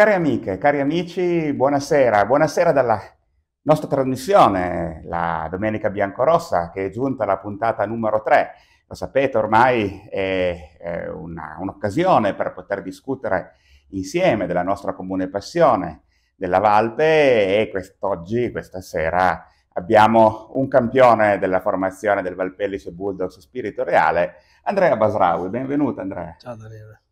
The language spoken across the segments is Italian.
Cari amiche, cari amici, buonasera. Buonasera dalla nostra trasmissione, la Domenica Biancorossa, che è giunta alla puntata numero 3. Lo sapete, ormai è, è un'occasione per poter discutere insieme della nostra comune passione della Valpe e quest'oggi, questa sera, abbiamo un campione della formazione del Valpellice Bulldogs Spirito Reale, Andrea Basraui. Benvenuto Andrea. Ciao Daniele.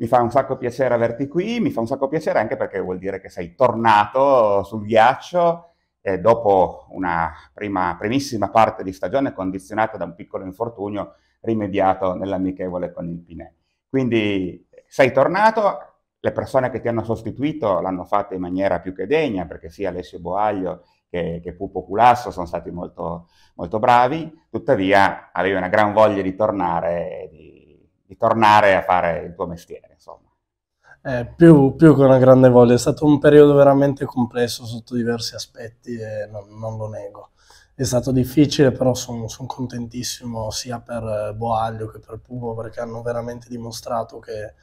Mi fa un sacco piacere averti qui, mi fa un sacco piacere anche perché vuol dire che sei tornato sul ghiaccio eh, dopo una prima, primissima parte di stagione condizionata da un piccolo infortunio rimediato nell'amichevole con il Pinè. Quindi sei tornato, le persone che ti hanno sostituito l'hanno fatta in maniera più che degna, perché sia Alessio Boaglio che, che Pupo Culasso sono stati molto, molto bravi, tuttavia avevi una gran voglia di tornare e di di tornare a fare il tuo mestiere, insomma. Eh, più, più, che una grande voglia, è stato un periodo veramente complesso sotto diversi aspetti e non, non lo nego. È stato difficile, però sono son contentissimo sia per eh, Boaglio che per Pupo perché hanno veramente dimostrato che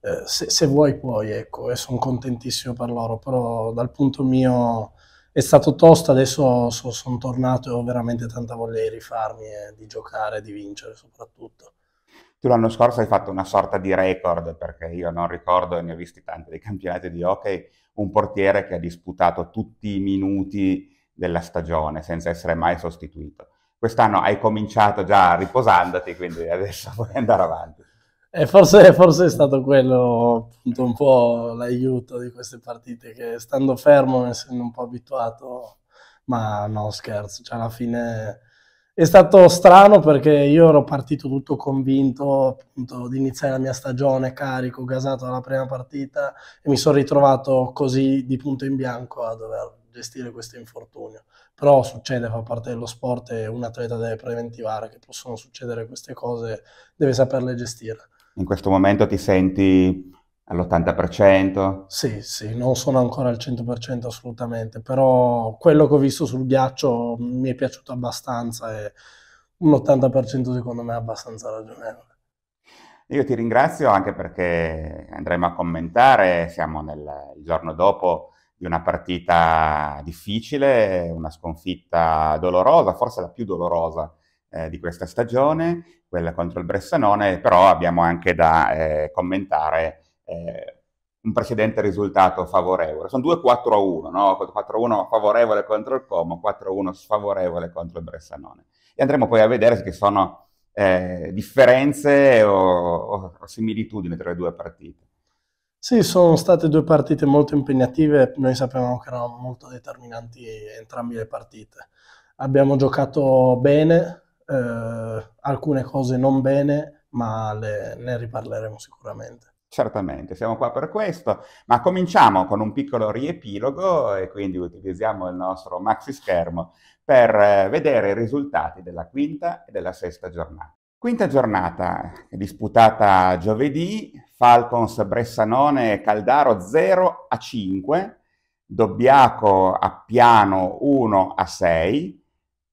eh, se, se, vuoi puoi, ecco, e sono contentissimo per loro, però dal punto mio è stato tosto, adesso so, sono tornato e ho veramente tanta voglia di rifarmi e di giocare, di vincere soprattutto. Tu l'anno scorso hai fatto una sorta di record, perché io non ricordo, ne ho visti tanti dei campionati di hockey, un portiere che ha disputato tutti i minuti della stagione senza essere mai sostituito. Quest'anno hai cominciato già riposandoti, quindi adesso puoi andare avanti. E eh, forse, forse, è stato quello appunto, un po' l'aiuto di queste partite, che stando fermo, essendo un po' abituato, ma no scherzo, cioè alla fine è stato strano perché io ero partito tutto convinto appunto, di iniziare la mia stagione carico, gasato alla prima partita e mi sono ritrovato così di punto in bianco a dover gestire questo infortunio. Però succede, fa parte dello sport e un atleta deve preventivare che possono succedere queste cose, deve saperle gestire. In questo momento ti senti all'80%? Sì, sì, non sono ancora al 100% assolutamente, però quello che ho visto sul ghiaccio mi è piaciuto abbastanza e un 80% secondo me è abbastanza ragionevole. Io ti ringrazio anche perché andremo a commentare, siamo nel, il giorno dopo di una partita difficile, una sconfitta dolorosa, forse la più dolorosa eh, di questa stagione, quella contro il Bressanone, però abbiamo anche da eh, commentare eh, un precedente risultato favorevole. Sono due 4 a 1, no? 4 a 1 favorevole contro il Como, 4 a 1 sfavorevole contro il Bressanone. E andremo poi a vedere se ci sono eh, differenze o, o, o similitudini tra le due partite. Sì, sono state due partite molto impegnative, noi sapevamo che erano molto determinanti entrambe le partite. Abbiamo giocato bene, eh, alcune cose non bene, ma le, ne riparleremo sicuramente. Certamente, siamo qua per questo, ma cominciamo con un piccolo riepilogo e quindi utilizziamo il nostro maxi schermo per eh, vedere i risultati della quinta e della sesta giornata. Quinta giornata disputata giovedì, Falcons Bressanone Caldaro 0 a 5, Dobbiaco a Piano 1 a 6,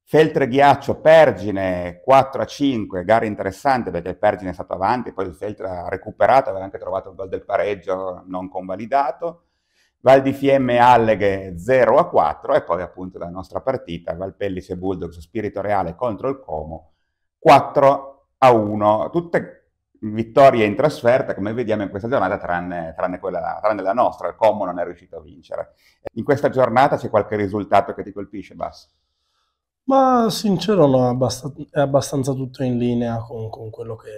Feltre Ghiaccio, Pergine 4 a 5, gara interessante perché il Pergine è stato avanti, poi il Feltre ha recuperato, aveva anche trovato il gol del pareggio non convalidato. Val di Fiemme Alleghe 0 a 4 e poi appunto la nostra partita Valpellice Bulldogs Spirito Reale contro il Como 4 a 1, tutte vittorie in trasferta come vediamo in questa giornata tranne, tranne, quella, tranne la nostra, il Como non è riuscito a vincere. In questa giornata c'è qualche risultato che ti colpisce Bass? Ma sincero no, è abbast- è abbastanza tutto in linea con, con quello che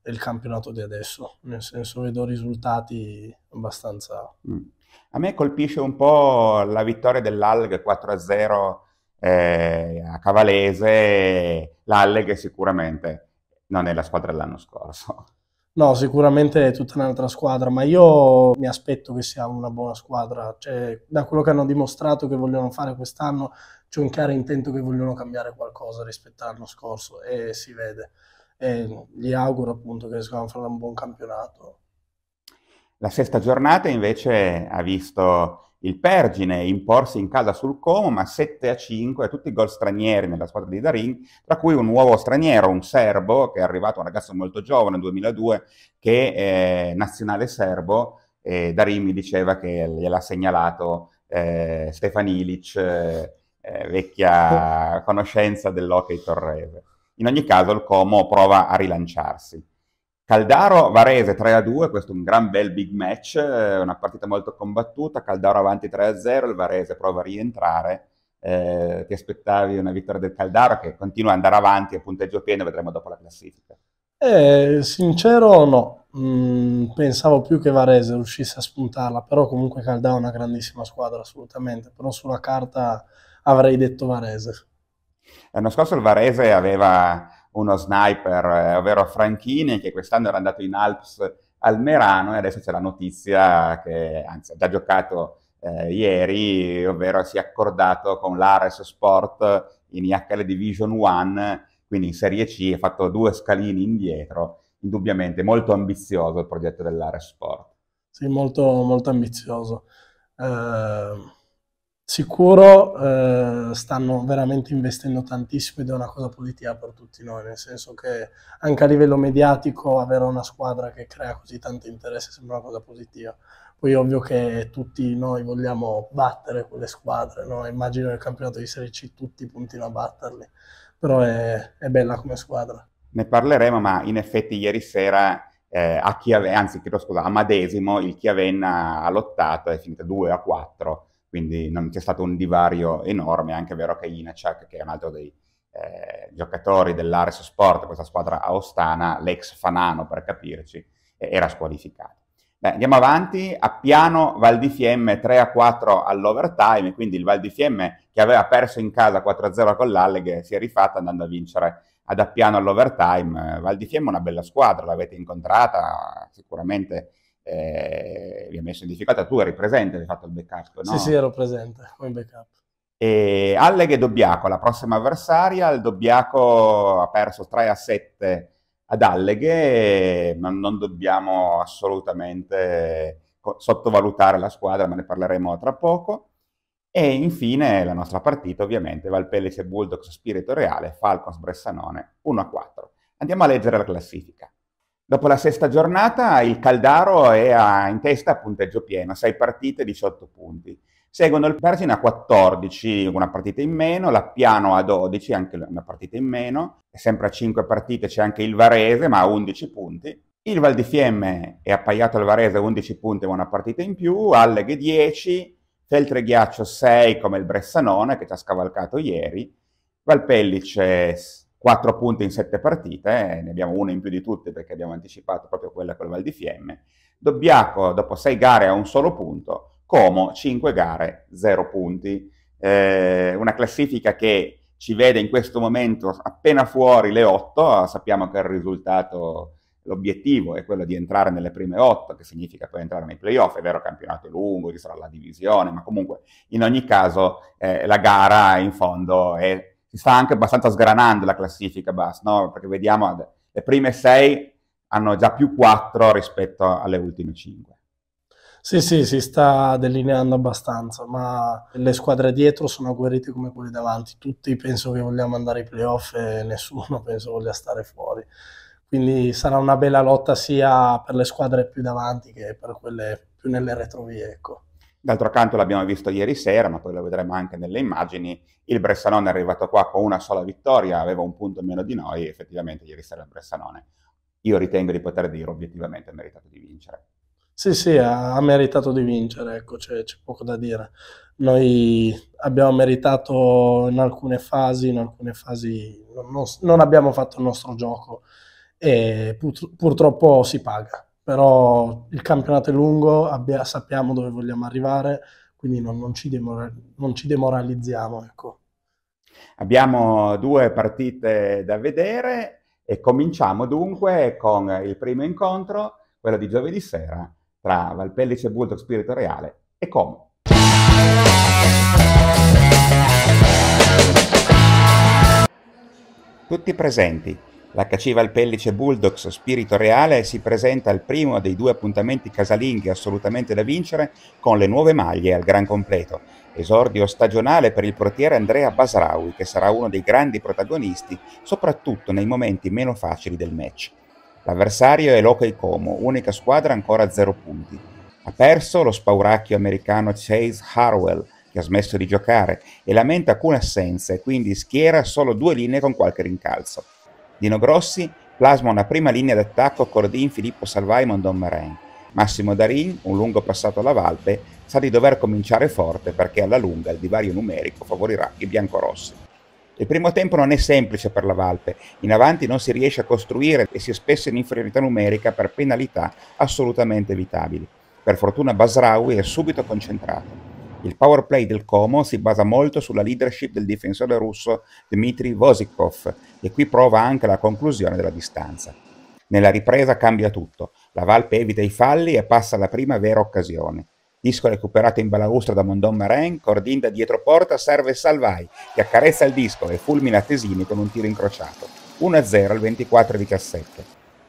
è il campionato di adesso, nel senso vedo risultati abbastanza... Mm. A me colpisce un po' la vittoria dell'Alleg 4-0 eh, a Cavalese, l'Alleg sicuramente non è la squadra dell'anno scorso. No, sicuramente è tutta un'altra squadra, ma io mi aspetto che sia una buona squadra. Cioè, da quello che hanno dimostrato che vogliono fare quest'anno, c'è un chiaro intento che vogliono cambiare qualcosa rispetto all'anno scorso e si vede. E gli auguro appunto che riescano a fare un buon campionato. La sesta giornata invece ha visto il Pergine imporsi in casa sul Como, ma 7 a 5 a tutti i gol stranieri nella squadra di Darin, tra cui un nuovo straniero, un serbo, che è arrivato, un ragazzo molto giovane, 2002, che è nazionale serbo, e Darin mi diceva che gliel'ha segnalato eh, Stefan Ilic, eh, eh, vecchia conoscenza dell'hockey torrese. In ogni caso il Como prova a rilanciarsi. Caldaro Varese 3 2, questo è un gran bel big match, eh, una partita molto combattuta, Caldaro avanti 3 0, il Varese prova a rientrare, eh, ti aspettavi una vittoria del Caldaro che continua ad andare avanti a punteggio pieno, vedremo dopo la classifica. Eh, sincero no, mm, pensavo più che Varese riuscisse a spuntarla, però comunque Caldaro è una grandissima squadra assolutamente, però sulla carta avrei detto Varese. L'anno scorso il Varese aveva uno sniper, eh, ovvero Franchini, che quest'anno era andato in Alps al Merano e adesso c'è la notizia che, anzi, ha già giocato eh, ieri, ovvero si è accordato con l'Ares Sport in IHL Division 1, quindi in Serie C, ha fatto due scalini indietro, indubbiamente molto ambizioso il progetto dell'Ares Sport. Sì, molto, molto ambizioso. Eh Sicuro eh, stanno veramente investendo tantissimo ed è una cosa positiva per tutti noi, nel senso che anche a livello mediatico avere una squadra che crea così tanto interesse sembra una cosa positiva. Poi è ovvio che tutti noi vogliamo battere quelle squadre, no? immagino nel campionato di Serie C tutti puntino a batterli, però è, è bella come squadra. Ne parleremo, ma in effetti ieri sera eh, a, Chiave, anzi, chiedo scusa, a Madesimo il Chiavenna ha lottato, è finita 2 a 4 quindi non c'è stato un divario enorme, è anche vero che Inacek, che è un altro dei eh, giocatori dell'Ares Sport, questa squadra austana, l'ex Fanano per capirci, eh, era squalificato. Beh, andiamo avanti, a piano Val di Fiemme 3 4 all'overtime, quindi il Val di Fiemme che aveva perso in casa 4 0 con l'Alleghe si è rifatto andando a vincere ad Appiano all'overtime. Val di Fiemme è una bella squadra, l'avete incontrata, sicuramente eh, li ha messi in difficoltà. Tu eri presente, hai fatto il backup, no? Sì, sì, ero presente, ho in backup. E Alleghe e Dobbiaco, la prossima avversaria, il Dobbiaco ha perso 3 a 7 ad Alleghe, ma non dobbiamo assolutamente sottovalutare la squadra, ma ne parleremo tra poco. E infine la nostra partita, ovviamente, Valpellice Bulldogs Spirito Reale, Falcons Bressanone 1 a 4. Andiamo a leggere la classifica. Dopo la sesta giornata il Caldaro è a, in testa a punteggio pieno, 6 partite, 18 punti. Seguono il Pergine a 14, una partita in meno, la Piano a 12, anche una partita in meno, è sempre a 5 partite c'è anche il Varese, ma a 11 punti. Il Val di Fiemme è appaiato al Varese a 11 punti, ma una partita in più, Alleghe 10, Feltre Ghiaccio 6 come il Bressanone che ci ha scavalcato ieri, Valpellice 4 punti in 7 partite, eh, ne abbiamo una in più di tutte perché abbiamo anticipato proprio quella con il Val di Fiemme. Dobbiaco dopo 6 gare a un solo punto, Como 5 gare, 0 punti. Eh, una classifica che ci vede in questo momento appena fuori le 8, sappiamo che il risultato, l'obiettivo è quello di entrare nelle prime 8, che significa poi entrare nei playoff, è vero campionato è lungo, ci sarà la divisione, ma comunque in ogni caso eh, la gara in fondo è si sta anche abbastanza sgranando la classifica Bass, no? perché vediamo le prime sei hanno già più 4 rispetto alle ultime 5. Sì, sì, si sta delineando abbastanza, ma le squadre dietro sono guarite come quelle davanti. Tutti penso che vogliamo andare ai playoff e nessuno penso voglia stare fuori. Quindi sarà una bella lotta sia per le squadre più davanti che per quelle più nelle retrovie. Ecco. D'altro canto l'abbiamo visto ieri sera, ma poi lo vedremo anche nelle immagini, il Bressanone è arrivato qua con una sola vittoria, aveva un punto meno di noi, effettivamente ieri sera il Bressanone, io ritengo di poter dire obiettivamente, ha meritato di vincere. Sì, sì, ha, meritato di vincere, ecco, c'è, c'è, poco da dire. Noi abbiamo meritato in alcune fasi, in alcune fasi non, non abbiamo fatto il nostro gioco e pur, purtroppo si paga però il campionato è lungo, abbia, sappiamo dove vogliamo arrivare, quindi non, non, ci, demora, non ci, demoralizziamo. Ecco. Abbiamo due partite da vedere e cominciamo dunque con il primo incontro, quello di giovedì sera, tra Valpellice Bulldog Spirito Reale e Como. Tutti presenti. La cacciva al pellice Bulldogs Spirito Reale si presenta al primo dei due appuntamenti casalinghi assolutamente da vincere con le nuove maglie al gran completo. Esordio stagionale per il portiere Andrea Basraui, che sarà uno dei grandi protagonisti, soprattutto nei momenti meno facili del match. L'avversario è Loco Como, unica squadra ancora a zero punti. Ha perso lo spauracchio americano Chase Harwell, che ha smesso di giocare, e lamenta alcune assenze, quindi schiera solo due linee con qualche rincalzo. Dino Grossi plasma una prima linea d'attacco Cordin, Filippo Salvai e Marin. Massimo Darin, un lungo passato alla Valpe, sa di dover cominciare forte perché alla lunga il divario numerico favorirà i biancorossi. Il primo tempo non è semplice per la Valpe, in avanti non si riesce a costruire e si è spesso in inferiorità numerica per penalità assolutamente evitabili. Per fortuna Basraui è subito concentrato. Il power play del Como si basa molto sulla leadership del difensore russo Dmitry Vosikov e qui prova anche la conclusione della distanza. Nella ripresa cambia tutto, la Valpe evita i falli e passa alla prima vera occasione. Disco recuperato in balaustra da Mondon Maren, Cordin da dietro porta serve Salvai che accarezza il disco e fulmina Tesini con un tiro incrociato. 1-0 al 24-17.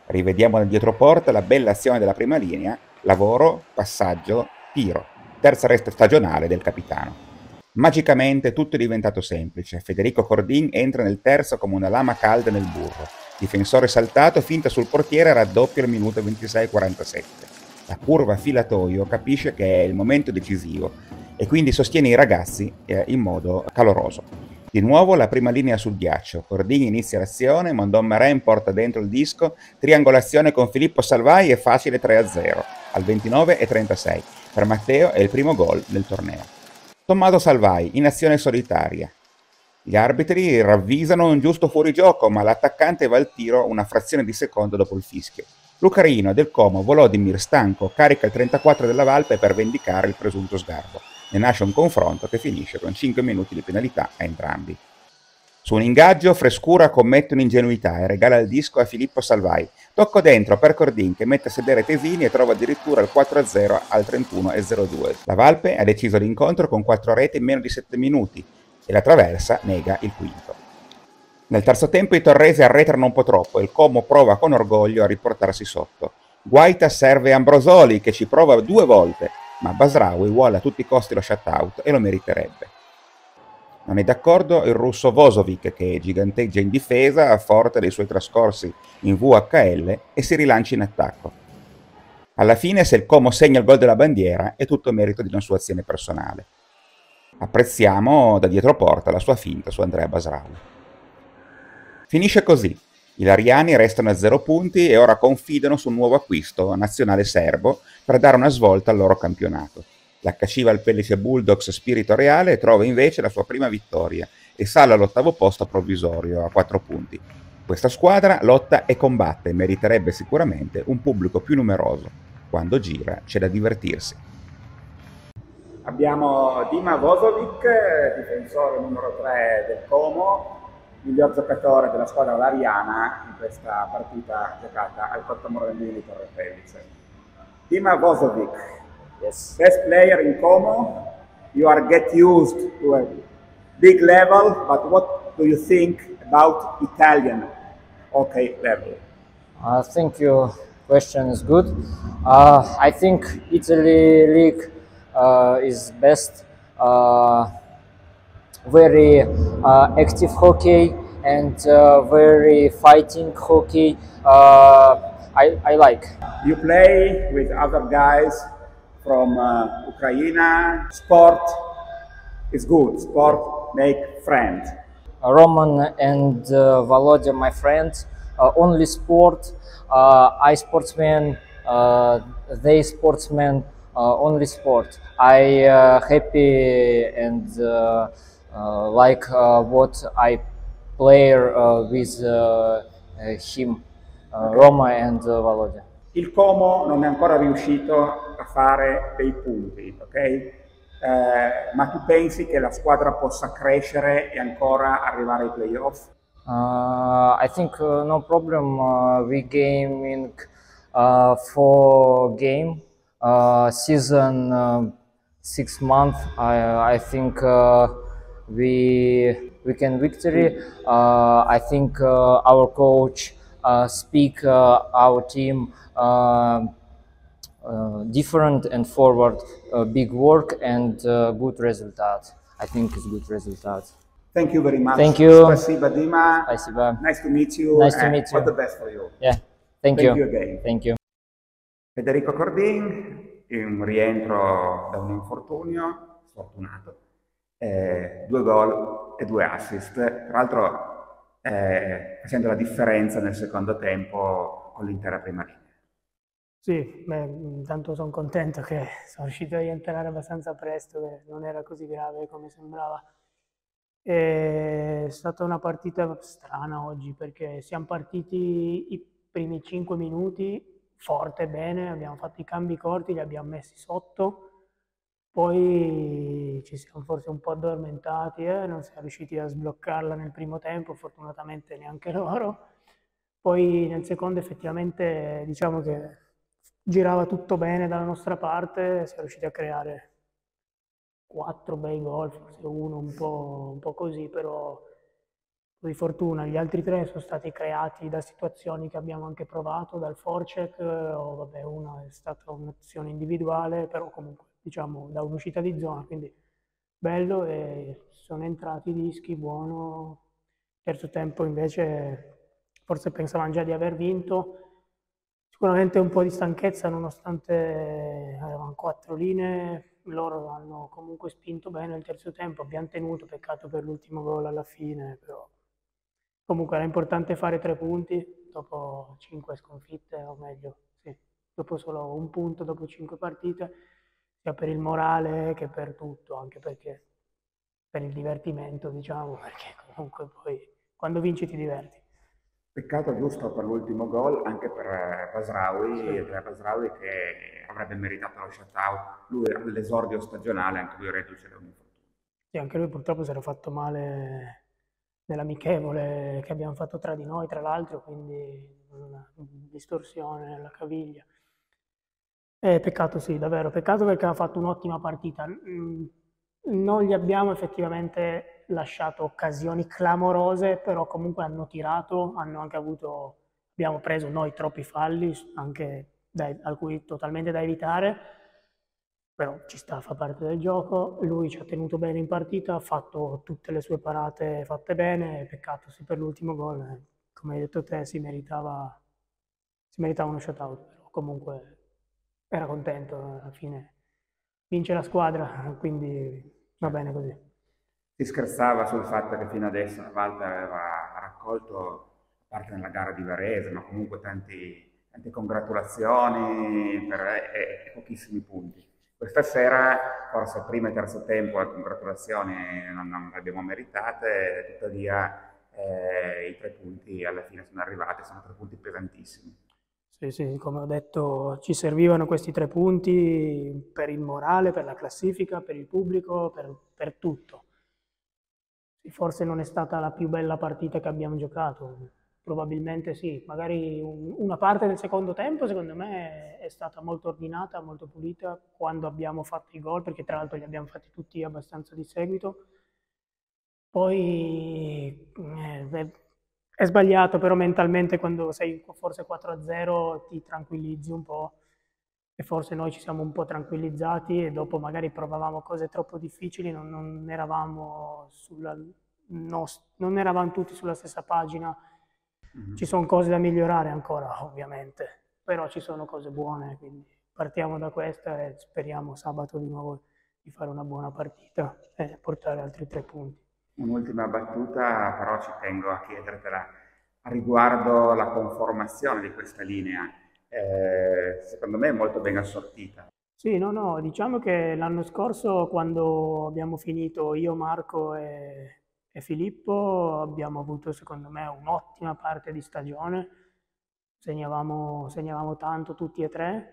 Rivediamo da dietro porta la bella azione della prima linea, lavoro, passaggio, tiro terza resta stagionale del capitano. Magicamente tutto è diventato semplice. Federico Cordin entra nel terzo come una lama calda nel burro. Difensore saltato, finta sul portiere, raddoppia al minuto 26-47. La curva filatoio capisce che è il momento decisivo e quindi sostiene i ragazzi eh, in modo caloroso. Di nuovo la prima linea sul ghiaccio. Cordin inizia l'azione, Mondon porta dentro il disco, triangolazione con Filippo Salvai e facile 3-0 al 29 e 36. Per Matteo è il primo gol del torneo. Tommaso Salvai, in azione solitaria. Gli arbitri ravvisano un giusto fuorigioco, ma l'attaccante va al tiro una frazione di secondo dopo il fischio. Lucarino, Del Como, Volodymyr, Stanco carica il 34 della Valpe per vendicare il presunto sgarbo. Ne nasce un confronto che finisce con 5 minuti di penalità a entrambi. Su un ingaggio, Frescura commette un'ingenuità e regala il disco a Filippo Salvai. Tocco dentro per Cordin che mette a sedere Tesini e trova addirittura il 4-0 al 31-02. La Valpe ha deciso l'incontro con 4 reti in meno di 7 minuti e la Traversa nega il quinto. Nel terzo tempo i torresi arretrano un po' troppo e il Como prova con orgoglio a riportarsi sotto. Guaita serve Ambrosoli che ci prova due volte, ma Basraui vuole a tutti i costi lo shutout e lo meriterebbe. Non è d'accordo il russo Vosovic che giganteggia in difesa a forte dei suoi trascorsi in VHL e si rilancia in attacco. Alla fine se il Como segna il gol della bandiera è tutto merito di una sua azione personale. Apprezziamo da dietro porta la sua finta su Andrea Basrau. Finisce così. I Lariani restano a zero punti e ora confidano su un nuovo acquisto nazionale serbo per dare una svolta al loro campionato la L'Hciva pellice Bulldogs Spirito Reale trova invece la sua prima vittoria e sale all'ottavo posto provvisorio a 4 punti. Questa squadra lotta e combatte e meriterebbe sicuramente un pubblico più numeroso. Quando gira c'è da divertirsi. Abbiamo Dima Vozovic, difensore numero 3 del Como, miglior giocatore della squadra lariana in questa partita giocata al Cottamorellini Torre Pellice. Dima Vozovic, Yes. Best player in Como, you are get used to a big level, but what do you think about Italian okay level? I think your question is good. Uh, I think Italy league uh, is best, uh, very uh, active hockey and uh, very fighting hockey. Uh, I, I like. You play with other guys from uh, Ukraine. Sport is good. Sport make friends. Uh, Roman and uh, Volodya, my friends, uh, uh, uh, only sport. I sportsman. they sportsmen. only sport. I happy and like what I play with him, Roma and Volodya. Il Como non è ancora riuscito fare dei punti, ok? Eh, ma tu pensi che la squadra possa crescere e ancora arrivare ai playoff? Uh, I think uh, no problem. Uh, we gaming uh, four game uh, season uh, six month. I I think uh, we we can victory. Uh, I think uh, our coach uh, speak uh, our team. Uh, Uh, different and forward uh, big work and uh, good result. I think it's good result. Thank you very much. Thank you. Спасибо, Dima. Спасибо. Nice to meet you. Nice to meet you. All the best for you. Yeah. Thank, Thank you. you again. Thank you. Federico Cordin, un rientro da un infortunio, sfortunato, eh, due gol e due assist. Tra l'altro eh, facendo la differenza nel secondo tempo con l'intera prima linea. Sì, beh, intanto sono contento che sono riuscito a rientrare abbastanza presto, che non era così grave come sembrava. è stata una partita strana oggi perché siamo partiti i primi 5 minuti forte, bene, abbiamo fatto i cambi corti, li abbiamo messi sotto, poi ci siamo forse un po' addormentati, eh? non siamo riusciti a sbloccarla nel primo tempo, fortunatamente neanche loro. Poi nel secondo effettivamente diciamo che girava tutto bene dalla nostra parte, siamo riusciti a creare quattro bei gol, forse uno un po', un po così, però di fortuna gli altri tre sono stati creati da situazioni che abbiamo anche provato, dal forecheck, o vabbè una è stata un'azione individuale, però comunque diciamo da un'uscita di zona, quindi bello e sono entrati i dischi, buono. Terzo tempo invece forse pensavano già di aver vinto, Sicuramente un po' di stanchezza, nonostante erano eh, quattro linee, loro hanno comunque spinto bene il terzo tempo, abbiamo tenuto, peccato per l'ultimo gol alla fine, però comunque era importante fare tre punti dopo cinque sconfitte, o meglio, sì, dopo solo un punto, dopo cinque partite, sia per il morale che per tutto, anche perché per il divertimento, diciamo, perché comunque poi quando vinci ti diverti. Peccato giusto per l'ultimo gol anche per eh, Basraui, per che avrebbe meritato lo shutout. Lui era l'esordio stagionale, anche lui reduce da un infortunio. Sì, anche lui purtroppo si era fatto male nell'amichevole che abbiamo fatto tra di noi, tra l'altro, quindi una distorsione nella caviglia. Eh, peccato sì, davvero, peccato perché ha fatto un'ottima partita. Mm, non gli abbiamo effettivamente lasciato occasioni clamorose, però comunque hanno tirato, hanno anche avuto, abbiamo preso noi troppi falli, anche da, alcuni totalmente da evitare, però ci sta, fa parte del gioco, lui ci ha tenuto bene in partita, ha fatto tutte le sue parate fatte bene, peccato sì per l'ultimo gol, eh, come hai detto te si meritava, si meritava uno shutout, però comunque era contento alla fine, vince la squadra, quindi va bene così. Si scherzava sul fatto che fino adesso la aveva raccolto, parte nella gara di Varese, ma comunque tanti, tante congratulazioni per eh, pochissimi punti. Questa sera, forse primo e terzo tempo, le congratulazioni non, non le abbiamo meritate, tuttavia eh, i tre punti alla fine sono arrivati, sono tre punti pesantissimi. Sì, sì, come ho detto, ci servivano questi tre punti per il morale, per la classifica, per il pubblico, per, per tutto forse non è stata la più bella partita che abbiamo giocato. Probabilmente sì, magari un, una parte del secondo tempo secondo me è stata molto ordinata, molto pulita quando abbiamo fatto i gol, perché tra l'altro li abbiamo fatti tutti abbastanza di seguito. Poi eh, è sbagliato, però mentalmente quando sei forse 4-0 ti tranquillizzi un po' e forse noi ci siamo un po' tranquillizzati e dopo magari provavamo cose troppo difficili, non, non, eravamo, sulla, nost- non eravamo, tutti sulla stessa pagina. Mm-hmm. Ci sono cose da migliorare ancora, ovviamente, però ci sono cose buone, quindi partiamo da questa e speriamo sabato di nuovo di fare una buona partita e portare altri tre punti. Un'ultima battuta, però ci tengo a chiedertela riguardo la conformazione di questa linea eh, secondo me è molto ben assortita. Sì, no, no, diciamo che l'anno scorso quando abbiamo finito io, Marco e, e Filippo abbiamo avuto secondo me un'ottima parte di stagione, segnavamo, segnavamo tanto tutti e tre.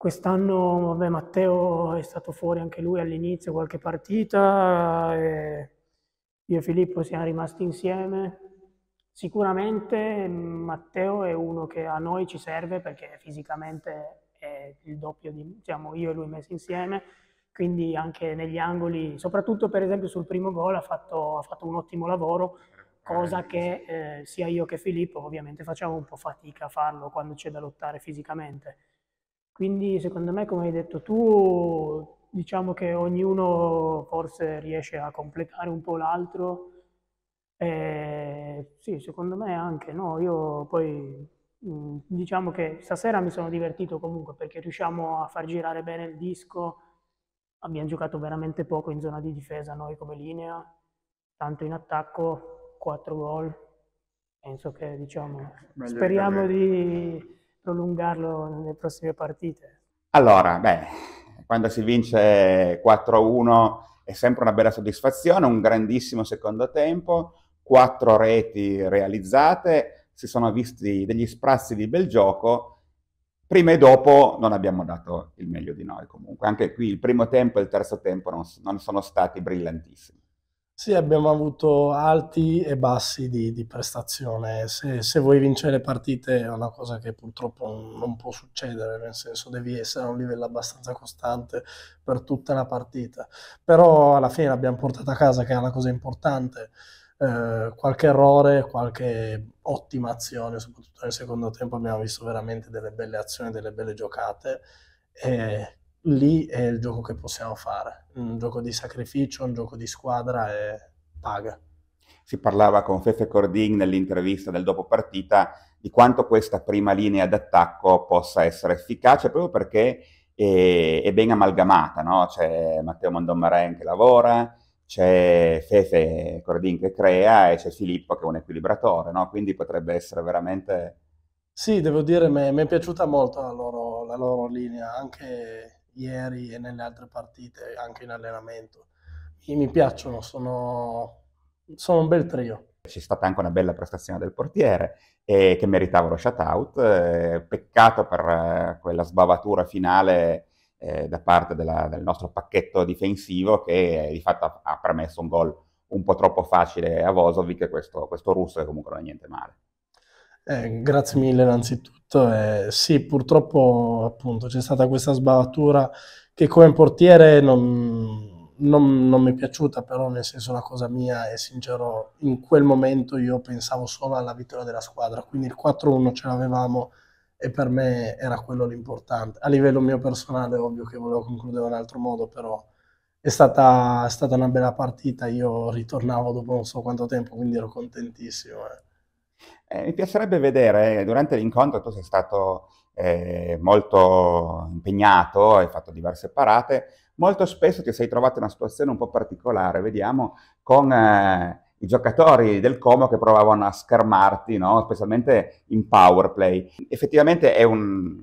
Quest'anno Matteo è stato fuori anche lui all'inizio qualche partita, io e Filippo siamo rimasti insieme, Sicuramente mm, Matteo è uno che a noi ci serve perché fisicamente è il doppio di diciamo, io e lui messi insieme, quindi anche negli angoli, soprattutto per esempio sul primo gol ha fatto, ha fatto un ottimo lavoro, cosa eh, che eh, sia io che Filippo ovviamente facciamo un po' fatica a farlo quando c'è da lottare fisicamente. Quindi secondo me, come hai detto tu, diciamo che ognuno forse riesce a completare un po' l'altro eh, sì, secondo me anche no, io poi mm, diciamo che stasera mi sono divertito comunque perché riusciamo a far girare bene il disco, abbiamo giocato veramente poco in zona di difesa noi come linea, tanto in attacco 4 gol, penso che diciamo Meglio speriamo di prolungarlo nelle prossime partite. Allora, beh, quando si vince 4-1 è sempre una bella soddisfazione, un grandissimo secondo tempo, quattro reti realizzate, si sono visti degli sprazzi di bel gioco, prima e dopo non abbiamo dato il meglio di noi comunque. Anche qui il primo tempo e il terzo tempo non, non sono stati brillantissimi. Sì, abbiamo avuto alti e bassi di, di prestazione. Se, se, vuoi vincere le partite è una cosa che purtroppo non può succedere, nel senso devi essere a un livello abbastanza costante per tutta la partita. Però alla fine l'abbiamo portata a casa, che è una cosa importante. Eh, qualche errore, qualche ottima azione, soprattutto nel secondo tempo abbiamo visto veramente delle belle azioni, delle belle giocate e lì è il gioco che possiamo fare, un gioco di sacrificio, un gioco di squadra e paga. Si parlava con Fefe Cordin nell'intervista del dopo partita di quanto questa prima linea d'attacco possa essere efficace proprio perché è, è ben amalgamata, no? c'è Matteo Mandomaren che lavora, c'è Fefe Cordin che crea e c'è Filippo che è un equilibratore, no? quindi potrebbe essere veramente... Sì, devo dire, mi è piaciuta molto la loro, la loro linea, anche ieri e nelle altre partite, anche in allenamento. Mi, mi piacciono, sono, sono un bel trio c'è stata anche una bella prestazione del portiere eh, che meritava lo shutout, eh, peccato per eh, quella sbavatura finale eh, da parte della, del nostro pacchetto difensivo che eh, di fatto ha, ha, permesso un gol un po' troppo facile a Vosovic, questo, questo russo che comunque non è niente male. Eh, grazie mille innanzitutto. Eh, sì, purtroppo appunto c'è stata questa sbavatura che come portiere non, non, non mi è piaciuta, però nel senso la cosa mia è sincero, in quel momento io pensavo solo alla vittoria della squadra, quindi il 4-1 ce l'avevamo e per me era quello l'importante. A livello mio personale, ovvio che volevo concludere in un altro modo, però è stata, è stata, una bella partita. Io ritornavo dopo non so quanto tempo, quindi ero contentissimo. Eh, eh mi piacerebbe vedere, eh, durante l'incontro tu sei stato eh, molto impegnato, hai fatto diverse parate, molto spesso ti sei trovato in una situazione un po' particolare, vediamo, con... Eh, i giocatori del Como che provavano a schermarti, no? specialmente in power play. Effettivamente è, un,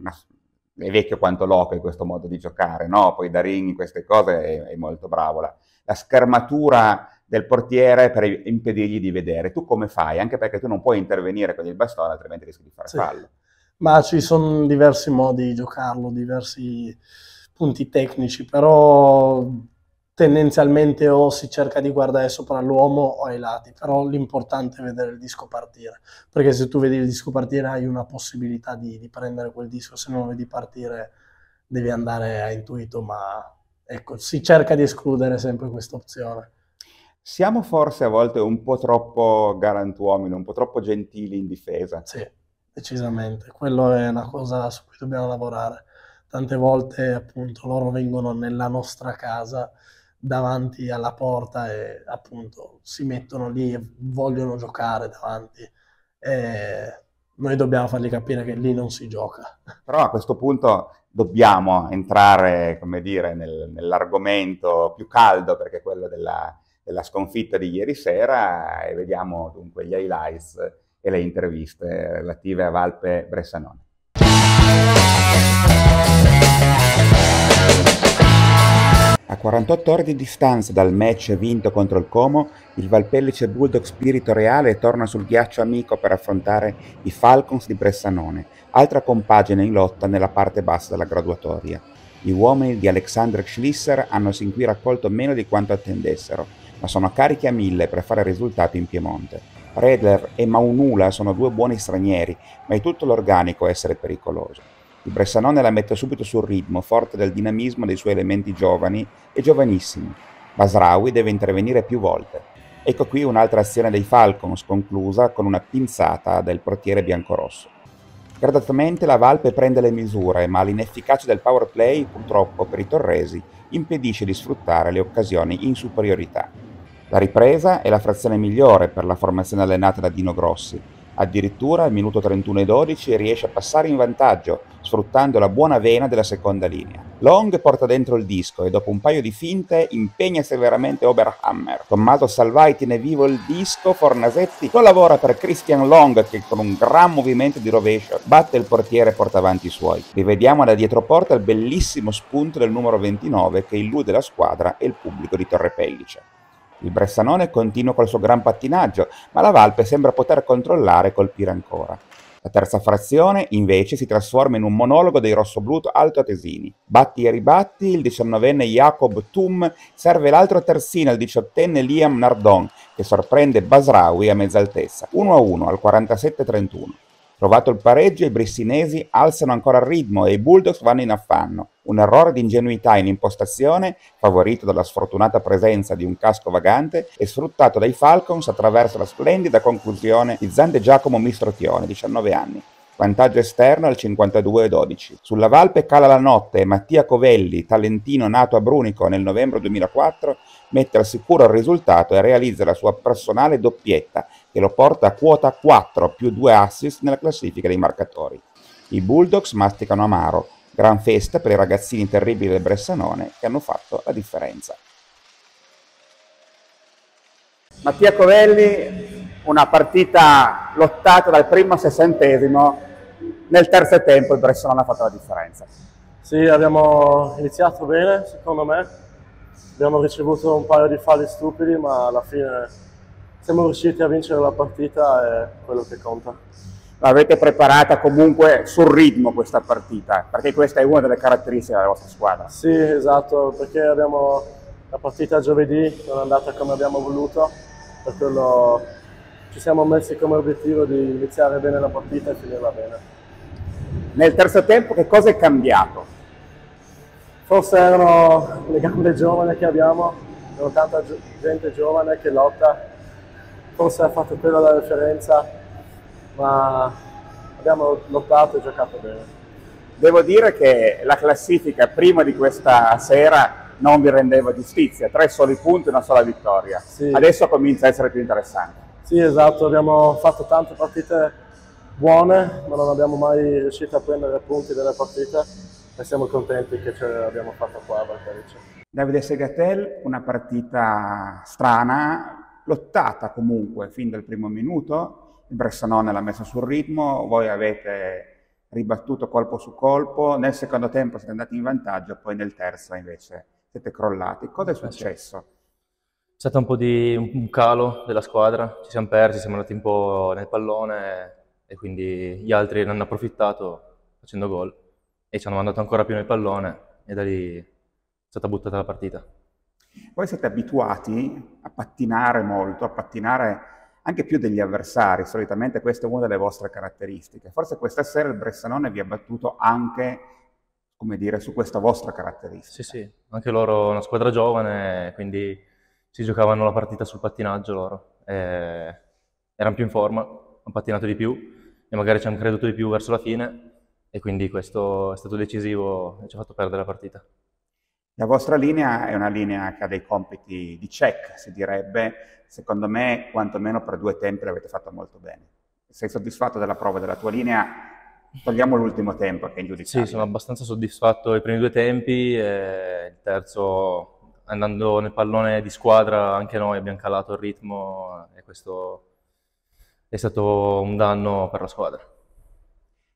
è vecchio quanto Lope questo modo di giocare, no? poi in queste cose è, è molto bravo. La, la, schermatura del portiere per impedirgli di vedere. Tu come fai? Anche perché tu non puoi intervenire con il bastone, altrimenti rischi di fare sì. fallo. Ma ci sono diversi modi di giocarlo, diversi punti tecnici, però tendenzialmente o si cerca di guardare sopra l'uomo o ai lati, però l'importante è vedere il disco partire, perché se tu vedi il disco partire hai una possibilità di, di prendere quel disco, se non lo vedi partire devi andare a intuito, ma ecco, si cerca di escludere sempre questa opzione. Siamo forse a volte un po' troppo garantuomini, un po' troppo gentili in difesa. Sì, decisamente, quello è una cosa su cui dobbiamo lavorare. Tante volte appunto loro vengono nella nostra casa davanti alla porta e appunto si mettono lì e vogliono giocare davanti. E noi dobbiamo fargli capire che lì non si gioca. Però a questo punto dobbiamo entrare, come dire, nel, nell'argomento più caldo, perché è quello della, della, sconfitta di ieri sera, e vediamo dunque gli highlights e le interviste relative a Valpe Bressanone. 48 ore di distanza dal match vinto contro il Como, il Valpellice Bulldog Spirito Reale torna sul ghiaccio amico per affrontare i Falcons di Bressanone, altra compagine in lotta nella parte bassa della graduatoria. Gli uomini di Alexander Schlisser hanno sin qui raccolto meno di quanto attendessero, ma sono carichi a mille per fare risultati in Piemonte. Redler e Maunula sono due buoni stranieri, ma è tutto l'organico essere pericoloso. Il Bressanone la mette subito sul ritmo, forte del dinamismo dei suoi elementi giovani e giovanissimi. Basraui deve intervenire più volte. Ecco qui un'altra azione dei Falcons conclusa con una pinzata del portiere biancorosso. Gradatamente la Valpe prende le misure, ma l'inefficacia del power play, purtroppo per i torresi, impedisce di sfruttare le occasioni in superiorità. La ripresa è la frazione migliore per la formazione allenata da Dino Grossi, Addirittura al minuto 31 e 12 riesce a passare in vantaggio, sfruttando la buona vena della seconda linea. Long porta dentro il disco e dopo un paio di finte impegna severamente Oberhammer. Tommaso Salvai tiene vivo il disco, Fornasetti lo per Christian Long che con un gran movimento di rovescio batte il portiere e porta avanti i suoi. Rivediamo da dietro porta il bellissimo spunto del numero 29 che illude la squadra e il pubblico di Torre Pellice. Il Bressanone continua col suo gran pattinaggio, ma la Valpe sembra poter controllare e colpire ancora. La terza frazione, invece, si trasforma in un monologo dei rossoblù altoatesini. Batti e ribatti, il diciannovenne Jacob Tum serve l'altro terzino, il diciottenne Liam Nardon, che sorprende Basrawi a mezz'altezza, 1-1 al 47-31. Trovato il pareggio, i brissinesi alzano ancora il ritmo e i Bulldogs vanno in affanno un errore di ingenuità in impostazione, favorito dalla sfortunata presenza di un casco vagante e sfruttato dai Falcons attraverso la splendida conclusione di Zande Giacomo Mistrotione, 19 anni. Vantaggio esterno al 52-12. Sulla Valpe cala la notte e Mattia Covelli, talentino nato a Brunico nel novembre 2004, mette al sicuro il risultato e realizza la sua personale doppietta che lo porta a quota 4 più 2 assist nella classifica dei marcatori. I Bulldogs masticano amaro, Gran festa per i ragazzini terribili del Bressanone che hanno fatto la differenza. Mattia Covelli, una partita lottata dal primo al sessantesimo, nel terzo tempo il Bressanone ha fatto la differenza. Sì, abbiamo iniziato bene, secondo me. Abbiamo ricevuto un paio di falli stupidi, ma alla fine siamo riusciti a vincere la partita, è quello che conta l'avete preparata comunque sul ritmo questa partita, perché questa è una delle caratteristiche della vostra squadra. Sì, esatto, perché abbiamo la partita giovedì, non è andata come abbiamo voluto, per quello ci siamo messi come obiettivo di iniziare bene la partita e finirla bene. Nel terzo tempo che cosa è cambiato? Forse erano le gambe giovani che abbiamo, erano tanta gente giovane che lotta, forse ha fatto quella la differenza ma abbiamo lottato e giocato bene. Devo dire che la classifica prima di questa sera non vi rendeva giustizia, tre soli punti e una sola vittoria. Sì. Adesso comincia a essere più interessante. Sì, esatto, abbiamo fatto tante partite buone, ma non abbiamo mai riuscito a prendere punti delle partite e siamo contenti che ce l'abbiamo fatta qua a Valcarice. Davide Segatel, una partita strana, lottata comunque fin dal primo minuto, Bressanone l'ha messa sul ritmo, voi avete ribattuto colpo su colpo, nel secondo tempo siete andati in vantaggio, poi nel terzo invece siete crollati. Cosa è eh successo? C'è stato un po' di un calo della squadra, ci siamo persi, siamo andati un po' nel pallone e quindi gli altri ne hanno approfittato facendo gol e ci hanno mandato ancora più nel pallone e da lì è stata buttata la partita. Voi siete abituati a pattinare molto, a pattinare anche più degli avversari, solitamente questa è una delle vostre caratteristiche. Forse questa sera il Bressanone vi ha battuto anche, come dire, su questa vostra caratteristica. Sì, sì, anche loro una squadra giovane, quindi si giocavano la partita sul pattinaggio loro. Eh, erano più in forma, hanno pattinato di più e magari ci hanno creduto di più verso la fine e quindi questo è stato decisivo e ci ha fatto perdere la partita. La vostra linea è una linea che ha dei compiti di check, si direbbe, secondo me quantomeno per due tempi l'avete fatto molto bene. Sei soddisfatto della prova della tua linea? Togliamo l'ultimo tempo che è in giudizio. Sì, sono abbastanza soddisfatto dei primi due tempi, e il terzo andando nel pallone di squadra anche noi abbiamo calato il ritmo e questo è stato un danno per la squadra.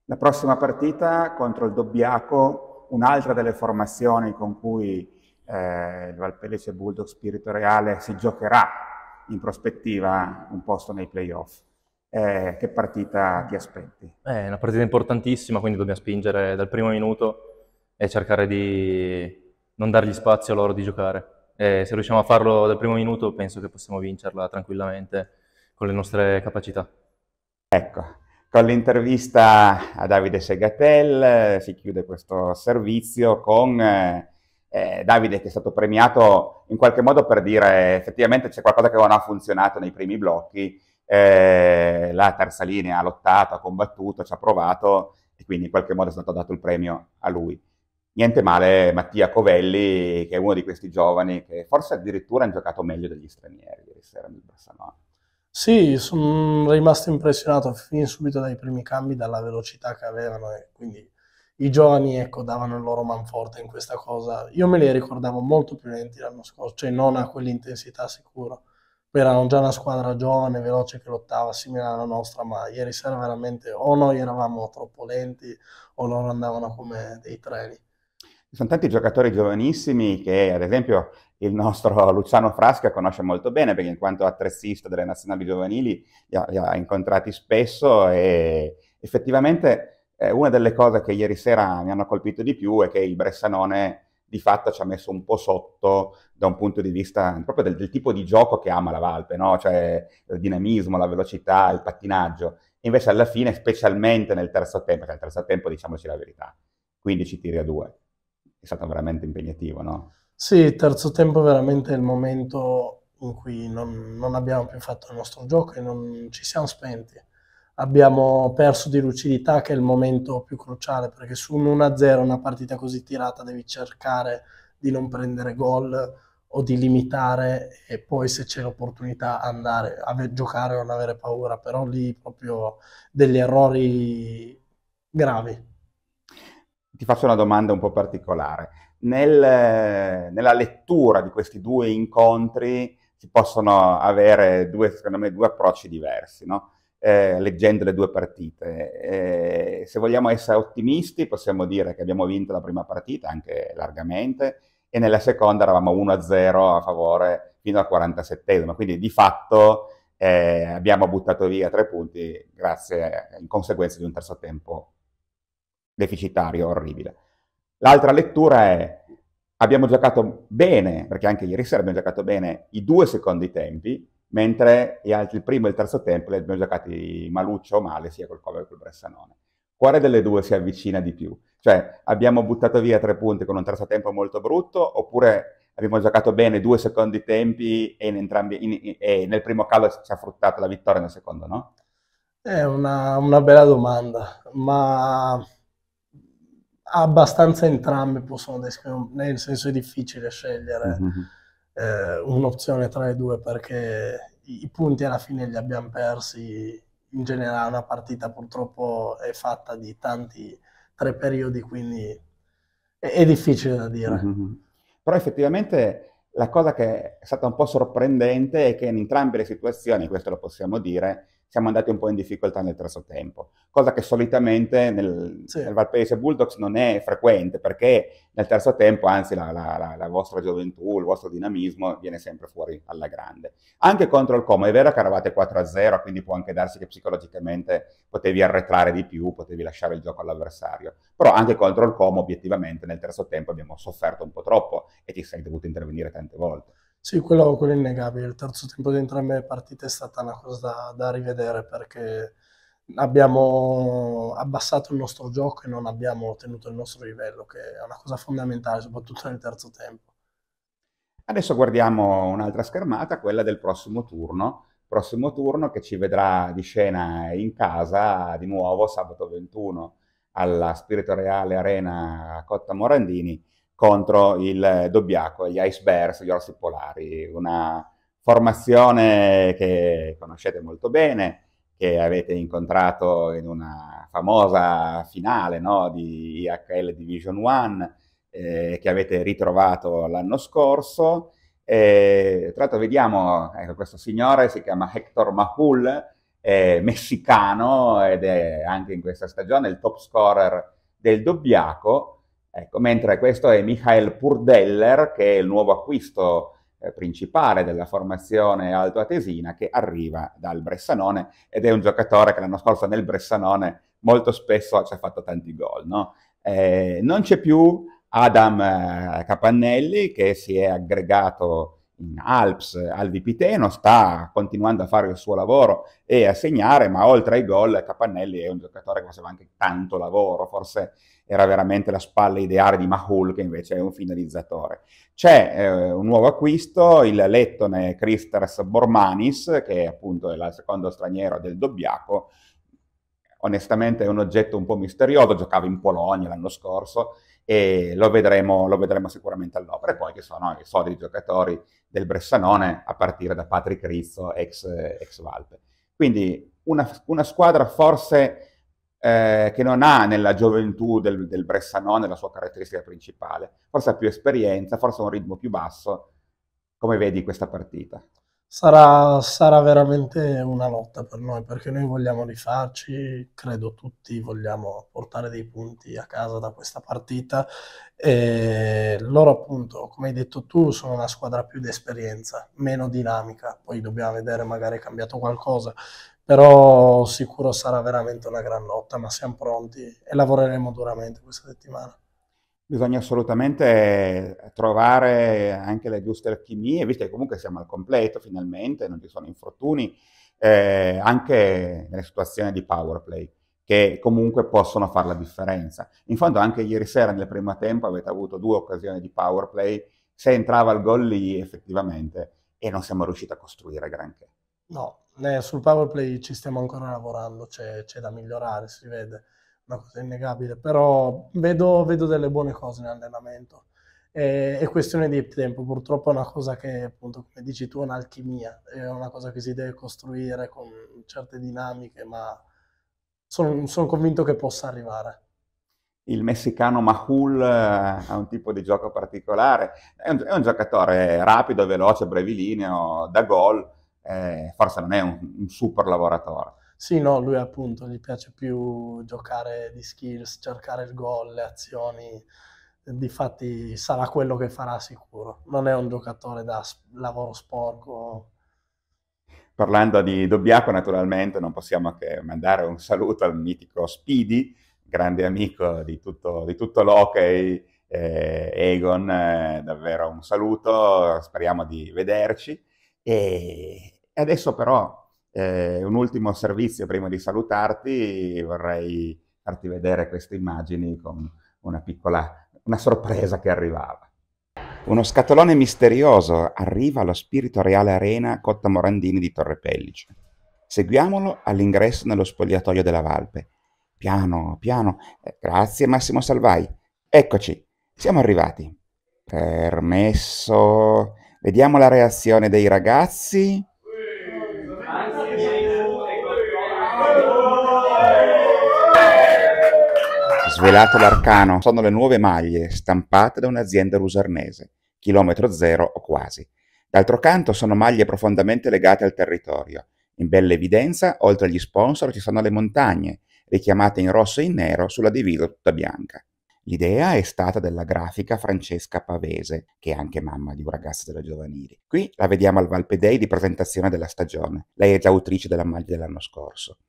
La prossima partita contro il Dobbiaco un'altra delle formazioni con cui eh, il Valpellice Bulldog Spirito Reale si giocherà in prospettiva un posto nei playoff. Eh, che partita ti aspetti? Eh, è una partita importantissima, quindi dobbiamo spingere dal primo minuto e cercare di non dargli spazio a loro di giocare. E se riusciamo a farlo dal primo minuto penso che possiamo vincerla tranquillamente con le nostre capacità. Ecco, con l'intervista a Davide Segatel eh, si chiude questo servizio con eh, eh, Davide che è stato premiato in qualche modo per dire effettivamente c'è qualcosa che non ha funzionato nei primi blocchi, eh, la terza linea ha lottato, ha combattuto, ci ha provato e quindi in qualche modo è stato dato il premio a lui niente male Mattia Covelli, che è uno di questi giovani che forse addirittura hanno giocato meglio degli stranieri ieri sera nel Barcellona. Sì, sono rimasto impressionato fin subito dai primi cambi, dalla velocità che avevano e quindi i giovani ecco, davano il loro manforte in questa cosa. Io me li ricordavo molto più lenti l'anno scorso, cioè non a quell'intensità sicuro. Erano già una squadra giovane, veloce che lottava simile alla nostra, ma ieri sera veramente o noi eravamo troppo lenti o loro andavano come dei treni. Ci sono tanti giocatori giovanissimi che ad esempio il nostro Luciano Frasca conosce molto bene perché in quanto attrezzista delle nazionali giovanili li ha, li ha incontrati spesso e effettivamente eh, una delle cose che ieri sera mi hanno colpito di più è che il Bressanone di fatto ci ha messo un po' sotto da un punto di vista proprio del, del tipo di gioco che ama la Valpe, no? cioè il dinamismo, la velocità, il pattinaggio. Invece alla fine, specialmente nel terzo tempo, cioè nel terzo tempo diciamoci la verità, 15 tiri a 2, è stato veramente impegnativo, no? Sì, terzo tempo è veramente il momento in cui non, non abbiamo più fatto il nostro gioco e non ci siamo spenti. Abbiamo perso di lucidità che è il momento più cruciale perché su un 1-0 una partita così tirata devi cercare di non prendere gol o di limitare e poi se c'è l'opportunità andare a giocare o non avere paura, però lì proprio degli errori gravi. Ti faccio una domanda un po' particolare. Nel, nella lettura di questi due incontri si possono avere, due, secondo me, due approcci diversi, no? eh, leggendo le due partite. Eh, se vogliamo essere ottimisti, possiamo dire che abbiamo vinto la prima partita, anche largamente, e nella seconda eravamo 1-0 a favore fino al 47esimo, quindi di fatto eh, abbiamo buttato via tre punti grazie in conseguenza di un terzo tempo deficitario, orribile. L'altra lettura è, abbiamo giocato bene, perché anche ieri sera abbiamo giocato bene i due secondi tempi, mentre gli altri, il primo e il terzo tempo li abbiamo giocati maluccio o male, sia col cover che col Bressanone. Quale delle due si avvicina di più? Cioè, abbiamo buttato via tre punti con un terzo tempo molto brutto, oppure abbiamo giocato bene due secondi tempi e, entrambi, in, in, e nel primo caso ci ha fruttato la vittoria, nel secondo no? È una, una bella domanda, ma abbastanza entrambe possono descrivere, nel senso è difficile scegliere mm -hmm. eh, un'opzione tra le due perché i, punti alla fine li abbiamo persi in generale una partita purtroppo è fatta di tanti tre periodi quindi è, è difficile da dire mm -hmm. però effettivamente la cosa che è stata un po' sorprendente è che in entrambe le situazioni questo lo possiamo dire siamo andati un po' in difficoltà nel terzo tempo, cosa che solitamente nel, sì. nel Valpaese Bulldogs non è frequente perché nel terzo tempo, anzi, la, la, la, vostra gioventù, il vostro dinamismo viene sempre fuori alla grande. Anche contro il Como, è vero che eravate 4-0, quindi può anche darsi che psicologicamente potevi arretrare di più, potevi lasciare il gioco all'avversario, però anche contro il Como obiettivamente nel terzo tempo abbiamo sofferto un po' troppo e ti sei dovuto intervenire tante volte. Sì, quello, quello, è innegabile. Il terzo tempo di entrambe le partite è stata una cosa da, da rivedere perché abbiamo abbassato il nostro gioco e non abbiamo ottenuto il nostro livello, che è una cosa fondamentale, soprattutto nel terzo tempo. Adesso guardiamo un'altra schermata, quella del prossimo turno. Prossimo turno che ci vedrà di scena in casa di nuovo sabato 21 alla Spirito Reale Arena a Cotta Morandini contro il Dobbiaco, gli Ice Bears, gli orsi polari, una formazione che conoscete molto bene, che avete incontrato in una famosa finale no, di IHL Division 1, eh, che avete ritrovato l'anno scorso. E, tra l'altro vediamo, ecco, questo signore si chiama Hector Mahul, è messicano ed è anche in questa stagione il top scorer del Dobbiaco, Ecco, mentre questo è Michael Purdeller, che è il nuovo acquisto eh, principale della formazione altoatesina, che arriva dal Bressanone ed è un giocatore che l'anno scorso nel Bressanone molto spesso ci ha fatto tanti gol. No? Eh, non c'è più Adam eh, Capannelli, che si è aggregato in Alps, al Vipiteno, sta continuando a fare il suo lavoro e a segnare, ma oltre ai gol Capannelli è un giocatore che faceva anche tanto lavoro, forse era veramente la spalla ideale di Mahul che invece è un finalizzatore. C'è eh, un nuovo acquisto, il lettone Christers Bormanis, che è appunto il secondo straniero del Dobbiaco, onestamente è un oggetto un po' misterioso, giocava in Polonia l'anno scorso, e lo vedremo, lo vedremo, sicuramente all'opera. E poi che sono i soliti giocatori del Bressanone a partire da Patrick Rizzo, ex, ex Valpe. Quindi una, una squadra forse eh, che non ha nella gioventù del, del Bressanone la sua caratteristica principale, forse ha più esperienza, forse ha un ritmo più basso, come vedi questa partita? Sarà, sarà, veramente una lotta per noi perché noi vogliamo rifarci, credo tutti vogliamo portare dei punti a casa da questa partita e loro appunto, come hai detto tu, sono una squadra più di esperienza, meno dinamica, poi dobbiamo vedere magari è cambiato qualcosa, però sicuro sarà veramente una gran lotta, ma siamo pronti e lavoreremo duramente questa settimana. Bisogna assolutamente trovare anche le giuste alchimie, visto che comunque siamo al completo finalmente, non ci sono infortuni, eh, anche nelle situazioni di power play che comunque possono fare la differenza. In fondo anche ieri sera nel primo tempo avete avuto due occasioni di power play, se entrava il gol lì effettivamente e non siamo riusciti a costruire granché. No, eh, sul power play ci stiamo ancora lavorando, c'è, da migliorare, si vede una cosa innegabile, però vedo, vedo delle buone cose in allenamento. E, è questione di tempo, purtroppo è una cosa che, appunto, come dici tu, è un'alchimia, è una cosa che si deve costruire con certe dinamiche, ma sono, sono convinto che possa arrivare il messicano Mahul eh, ha un tipo di gioco particolare, è un, è un giocatore rapido, veloce, brevilineo, da gol, eh, forse non è un, un super lavoratore, sì, no, lui appunto gli piace più giocare di skills, cercare il gol, le azioni, eh, difatti sarà quello che farà sicuro. Non è un giocatore da lavoro sporco. Parlando di Dobbiaco, naturalmente non possiamo che mandare un saluto al mitico Speedy, grande amico di tutto, di tutto l'hockey, eh, Egon, eh, davvero un saluto, speriamo di vederci. E adesso però eh, un ultimo servizio prima di salutarti, vorrei farti vedere queste immagini con una piccola una sorpresa che arrivava. Uno scatolone misterioso arriva allo Spirito Reale Arena Cotta Morandini di Torre Pellice. Seguiamolo all'ingresso nello spogliatoio della Valpe. Piano, piano. Eh, grazie Massimo Salvai. Eccoci, siamo arrivati. Permesso. Vediamo la reazione dei ragazzi. Svelato l'arcano, sono le nuove maglie stampate da un'azienda lusarnese, chilometro zero o quasi. D'altro canto sono maglie profondamente legate al territorio. In bella evidenza, oltre agli sponsor, ci sono le montagne, richiamate in rosso e in nero sulla divisa tutta bianca. L'idea è stata della grafica Francesca Pavese, che è anche mamma di un ragazzo della giovanili. Qui la vediamo al Valpedei di presentazione della stagione. Lei è già autrice della maglia dell'anno scorso.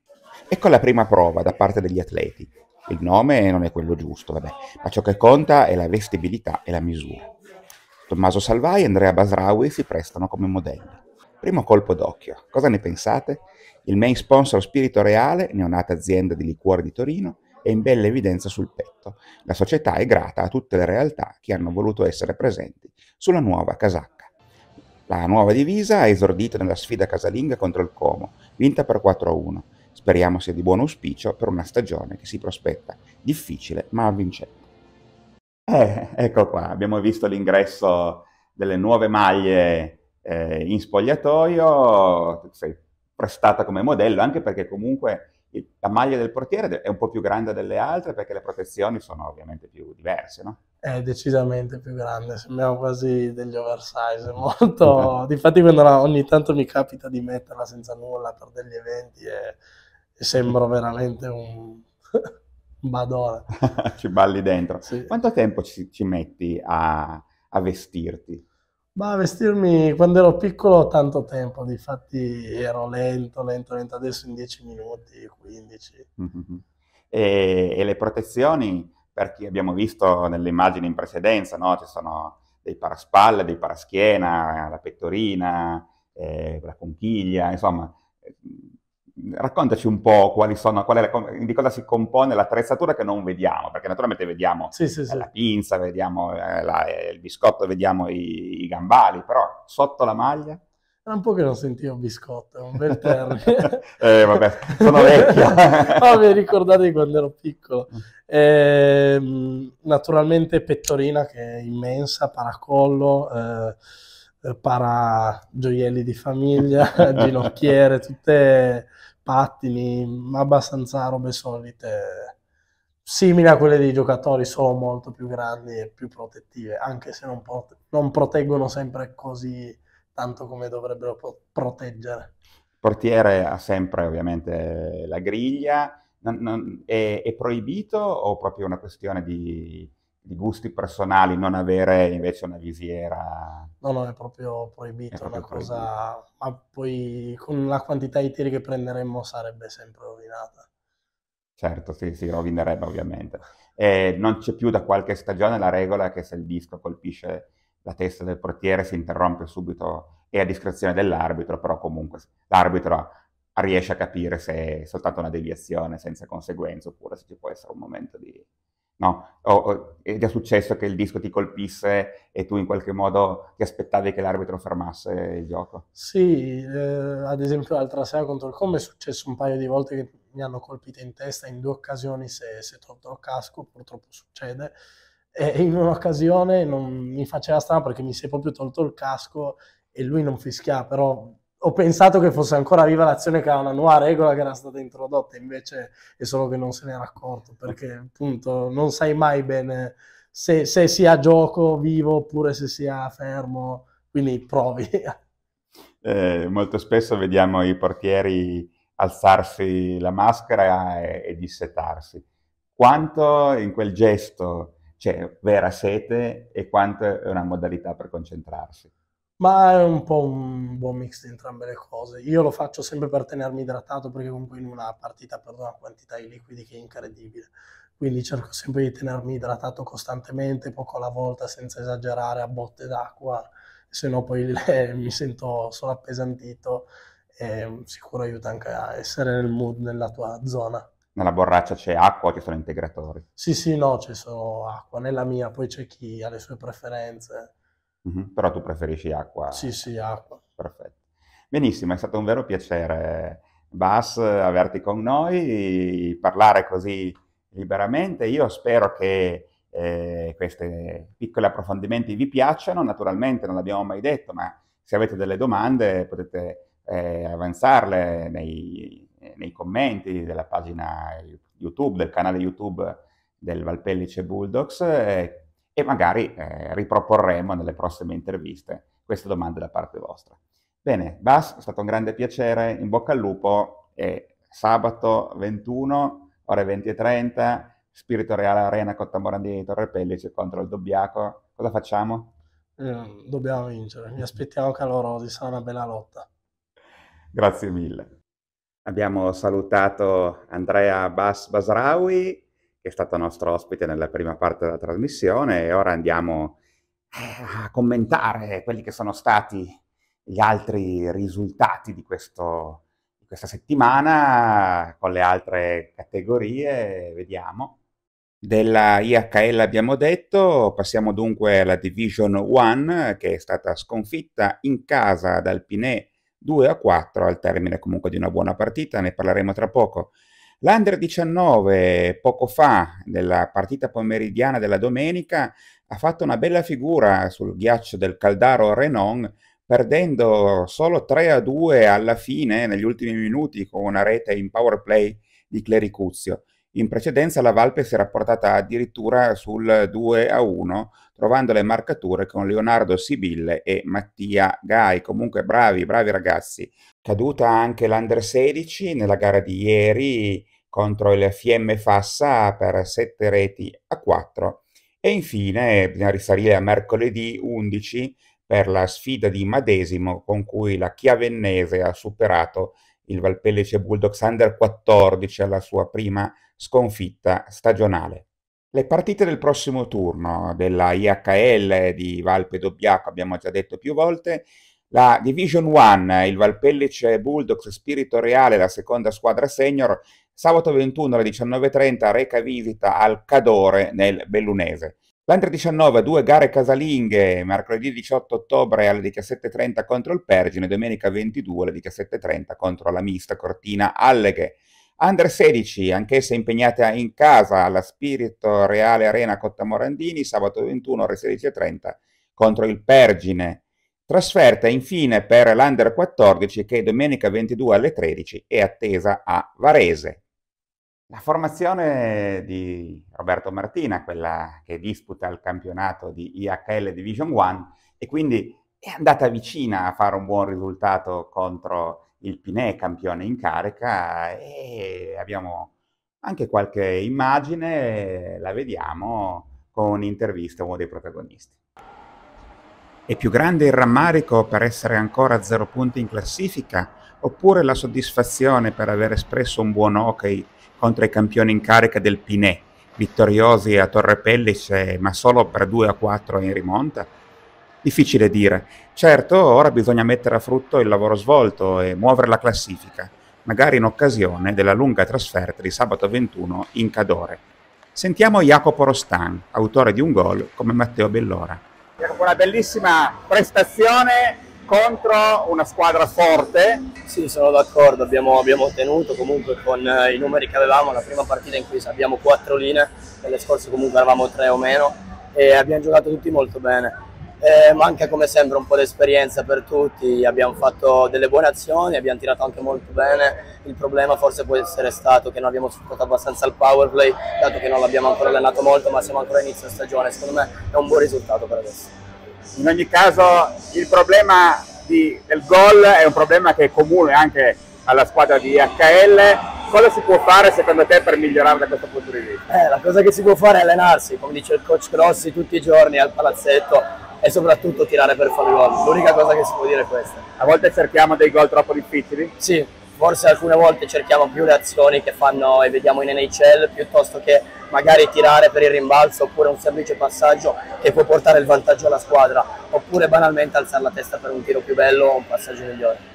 Ecco la prima prova da parte degli atleti il nome non è quello giusto, vabbè. ma ciò che conta è la vestibilità e la misura. Tommaso Salvai e Andrea Basraui si prestano come modelli. Primo colpo d'occhio, cosa ne pensate? Il main sponsor Spirito Reale, neonata azienda di liquori di Torino, è in bella evidenza sul petto. La società è grata a tutte le realtà che hanno voluto essere presenti sulla nuova casacca. La nuova divisa ha esordito nella sfida casalinga contro il Como, vinta per 4-1. Speriamo sia di buon auspicio per una stagione che si prospetta difficile ma avvincente. Eh, ecco qua, abbiamo visto l'ingresso delle nuove maglie eh, in spogliatoio, sei prestata come modello anche perché comunque la maglia del portiere è un po' più grande delle altre perché le protezioni sono ovviamente più diverse, no? È decisamente più grande, sembriamo quasi degli oversize, molto... Difatti quando ogni tanto mi capita di metterla senza nulla per degli eventi e sembro veramente un badone. ci balli dentro. Sì. Quanto tempo ci, ci metti a, a vestirti? Ma vestirmi quando ero piccolo tanto tempo, difatti ero lento, lento, lento, adesso in 10 minuti, 15. Mm-hmm. E, e, le protezioni, per chi abbiamo visto nelle immagini in precedenza, no? ci sono dei paraspalle, dei paraschiena, la pettorina, eh, la conchiglia, insomma, raccontaci un po' sono, qual la, di cosa si compone l'attrezzatura che non vediamo, perché naturalmente vediamo sì, sì, sì. Eh, la pinza, vediamo eh, la, eh, il biscotto, vediamo i, i, gambali, però sotto la maglia... Era un po' che non sentivo biscotto, è un bel termine. eh vabbè, sono vecchio. Ah, vabbè, ricordate quando ero piccolo. Eh, naturalmente pettorina che è immensa, paracollo... Eh, para gioielli di famiglia, ginocchiere, tutte pattini, ma abbastanza robe solite, simili a quelle dei giocatori, solo molto più grandi e più protettive, anche se non, prote- non proteggono sempre così tanto come dovrebbero pro- proteggere. Il portiere ha sempre ovviamente la griglia, non, non, è, è proibito o proprio una questione di i gusti personali, non avere invece una visiera. No, no, è proprio proibito, è proprio una proibito. cosa... Ma poi con la quantità di tiri che prenderemmo sarebbe sempre rovinata. Certo, sì, si rovinerebbe ovviamente. E non c'è più da qualche stagione la regola che se il disco colpisce la testa del portiere si interrompe subito e a discrezione dell'arbitro, però comunque l'arbitro riesce a capire se è soltanto una deviazione senza conseguenze oppure se ci può essere un momento di, no? O, o, ed è successo che il disco ti colpisse e tu in qualche modo ti aspettavi che l'arbitro fermasse il gioco? Sì, eh, ad esempio l'altra sera contro il Com è successo un paio di volte che mi hanno colpito in testa in due occasioni se, se tolto il casco, purtroppo succede. E in un'occasione non mi faceva strano perché mi si è proprio tolto il casco e lui non fischiava, però ho pensato che fosse ancora viva l'azione che ha una nuova regola che era stata introdotta, invece è solo che non se n'era accorto, perché appunto non sai mai bene se, se sia gioco vivo oppure se sia fermo, quindi provi. Eh, molto spesso vediamo i portieri alzarsi la maschera e, e dissetarsi. Quanto in quel gesto c'è cioè, vera sete e quanto è una modalità per concentrarsi? Ma è un po' un buon mix di entrambe le cose. Io lo faccio sempre per tenermi idratato perché comunque in una partita perdo una quantità di liquidi che è incredibile. Quindi cerco sempre di tenermi idratato costantemente, poco alla volta, senza esagerare a botte d'acqua, se no poi le, eh, mi sento solo appesantito e sicuro aiuta anche a essere nel mood nella tua zona. Nella borraccia c'è acqua, ci sono integratori? Sì, sì, no, c'è solo acqua. Nella mia poi c'è chi ha le sue preferenze Mm-hmm. Però tu preferisci acqua? Sì, sì, acqua. Perfetto. Benissimo, è stato un vero piacere, Bas, averti con noi, parlare così liberamente. Io spero che eh, questi piccoli approfondimenti vi piacciono. Naturalmente non l'abbiamo mai detto, ma se avete delle domande potete eh, avanzarle nei, nei, commenti della pagina YouTube, del canale YouTube del Valpellice Bulldogs. Eh, e magari eh, riproporremo nelle prossime interviste queste domande da parte vostra. Bene, Bas, è stato un grande piacere, in bocca al lupo e sabato 21 ore 20 e 30 Spirito Reale Arena Cotta Morandini di Torre Pellice contro il Dobbiaco. Cosa facciamo? Eh, dobbiamo vincere, mi aspettiamo che a calorosi, sarà una bella lotta. Grazie mille. Abbiamo salutato Andrea Bas Basraui che è stata nostro ospite nella prima parte della trasmissione e ora andiamo eh, a commentare quelli che sono stati gli altri risultati di, questo, di questa settimana con le altre categorie, vediamo. Della IHL abbiamo detto, passiamo dunque alla Division 1 che è stata sconfitta in casa dal Pinè 2 a 4 al termine comunque di una buona partita, ne parleremo tra poco. L'Under 19 poco fa, nella partita pomeridiana della domenica, ha fatto una bella figura sul ghiaccio del Caldaro Renon, perdendo solo 3 a 2 alla fine, negli ultimi minuti, con una rete in power play di Clericuzio. In precedenza la Valpe si era portata addirittura sul 2 a 1, trovando le marcature con Leonardo Sibille e Mattia Gai. Comunque bravi, bravi ragazzi. Caduta anche l'Under 16 nella gara di ieri, contro il Fiemme Fassa per 7 reti a 4. E infine bisogna risalire a mercoledì 11 per la sfida di Madesimo con cui la Chiavennese ha superato il Valpellice Bulldogs Under 14 alla sua prima sconfitta stagionale. Le partite del prossimo turno della IHL di Valpe Dobbiaco abbiamo già detto più volte. La Division 1, il Valpellice Bulldogs Spirito Reale, la seconda squadra senior, Sabato 21 alle 19.30 reca visita al Cadore nel Bellunese. L'Under 19 due gare casalinghe, mercoledì 18 ottobre alle 17.30 contro il Pergine, domenica 22 alle 17.30 contro la Mista Cortina Alleghe. Under 16, anch'essa impegnata in casa alla Spirito Reale Arena Cotta Morandini, sabato 21 alle 16.30 contro il Pergine. Trasferta infine per l'Under 14 che domenica 22 alle 13 è attesa a Varese. La formazione di Roberto Martina, quella che disputa il campionato di IHL Division 1 e quindi è andata vicina a fare un buon risultato contro il Pinè, campione in carica e abbiamo anche qualche immagine, la vediamo con un'intervista a uno dei protagonisti. È più grande il rammarico per essere ancora a zero punti in classifica oppure la soddisfazione per aver espresso un buon hockey contro i campioni in carica del Pinè, vittoriosi a Torre Pellice ma solo per 2 a 4 in rimonta? Difficile dire. Certo, ora bisogna mettere a frutto il lavoro svolto e muovere la classifica, magari in occasione della lunga trasferta di sabato 21 in Cadore. Sentiamo Jacopo Rostan, autore di un gol come Matteo Bellora. Una bellissima prestazione contro una squadra forte. Sì, sono d'accordo, abbiamo, abbiamo, ottenuto comunque con eh, i numeri che avevamo la prima partita in cui abbiamo quattro linee, nelle scorse comunque eravamo tre o meno e abbiamo giocato tutti molto bene. Eh, manca come sempre un po' di esperienza per tutti, abbiamo fatto delle buone azioni, abbiamo tirato anche molto bene, il problema forse può essere stato che non abbiamo sfruttato abbastanza il power play, dato che non l'abbiamo ancora allenato molto ma siamo ancora a inizio stagione, secondo me è un buon risultato per adesso. In ogni caso il problema di, del gol è un problema che è comune anche alla squadra di HL. Cosa si può fare secondo te per migliorare da questo punto di vista? Eh, la cosa che si può fare è allenarsi, come dice il coach Grossi, tutti i giorni al palazzetto e soprattutto tirare per fare gol. L'unica cosa che si può dire è questa. A volte cerchiamo dei gol troppo difficili? Sì, forse alcune volte cerchiamo più le azioni che fanno e vediamo in NHL piuttosto che magari tirare per il rimbalzo oppure un semplice passaggio che può portare il vantaggio alla squadra, oppure banalmente alzare la testa per un tiro più bello o un passaggio migliore.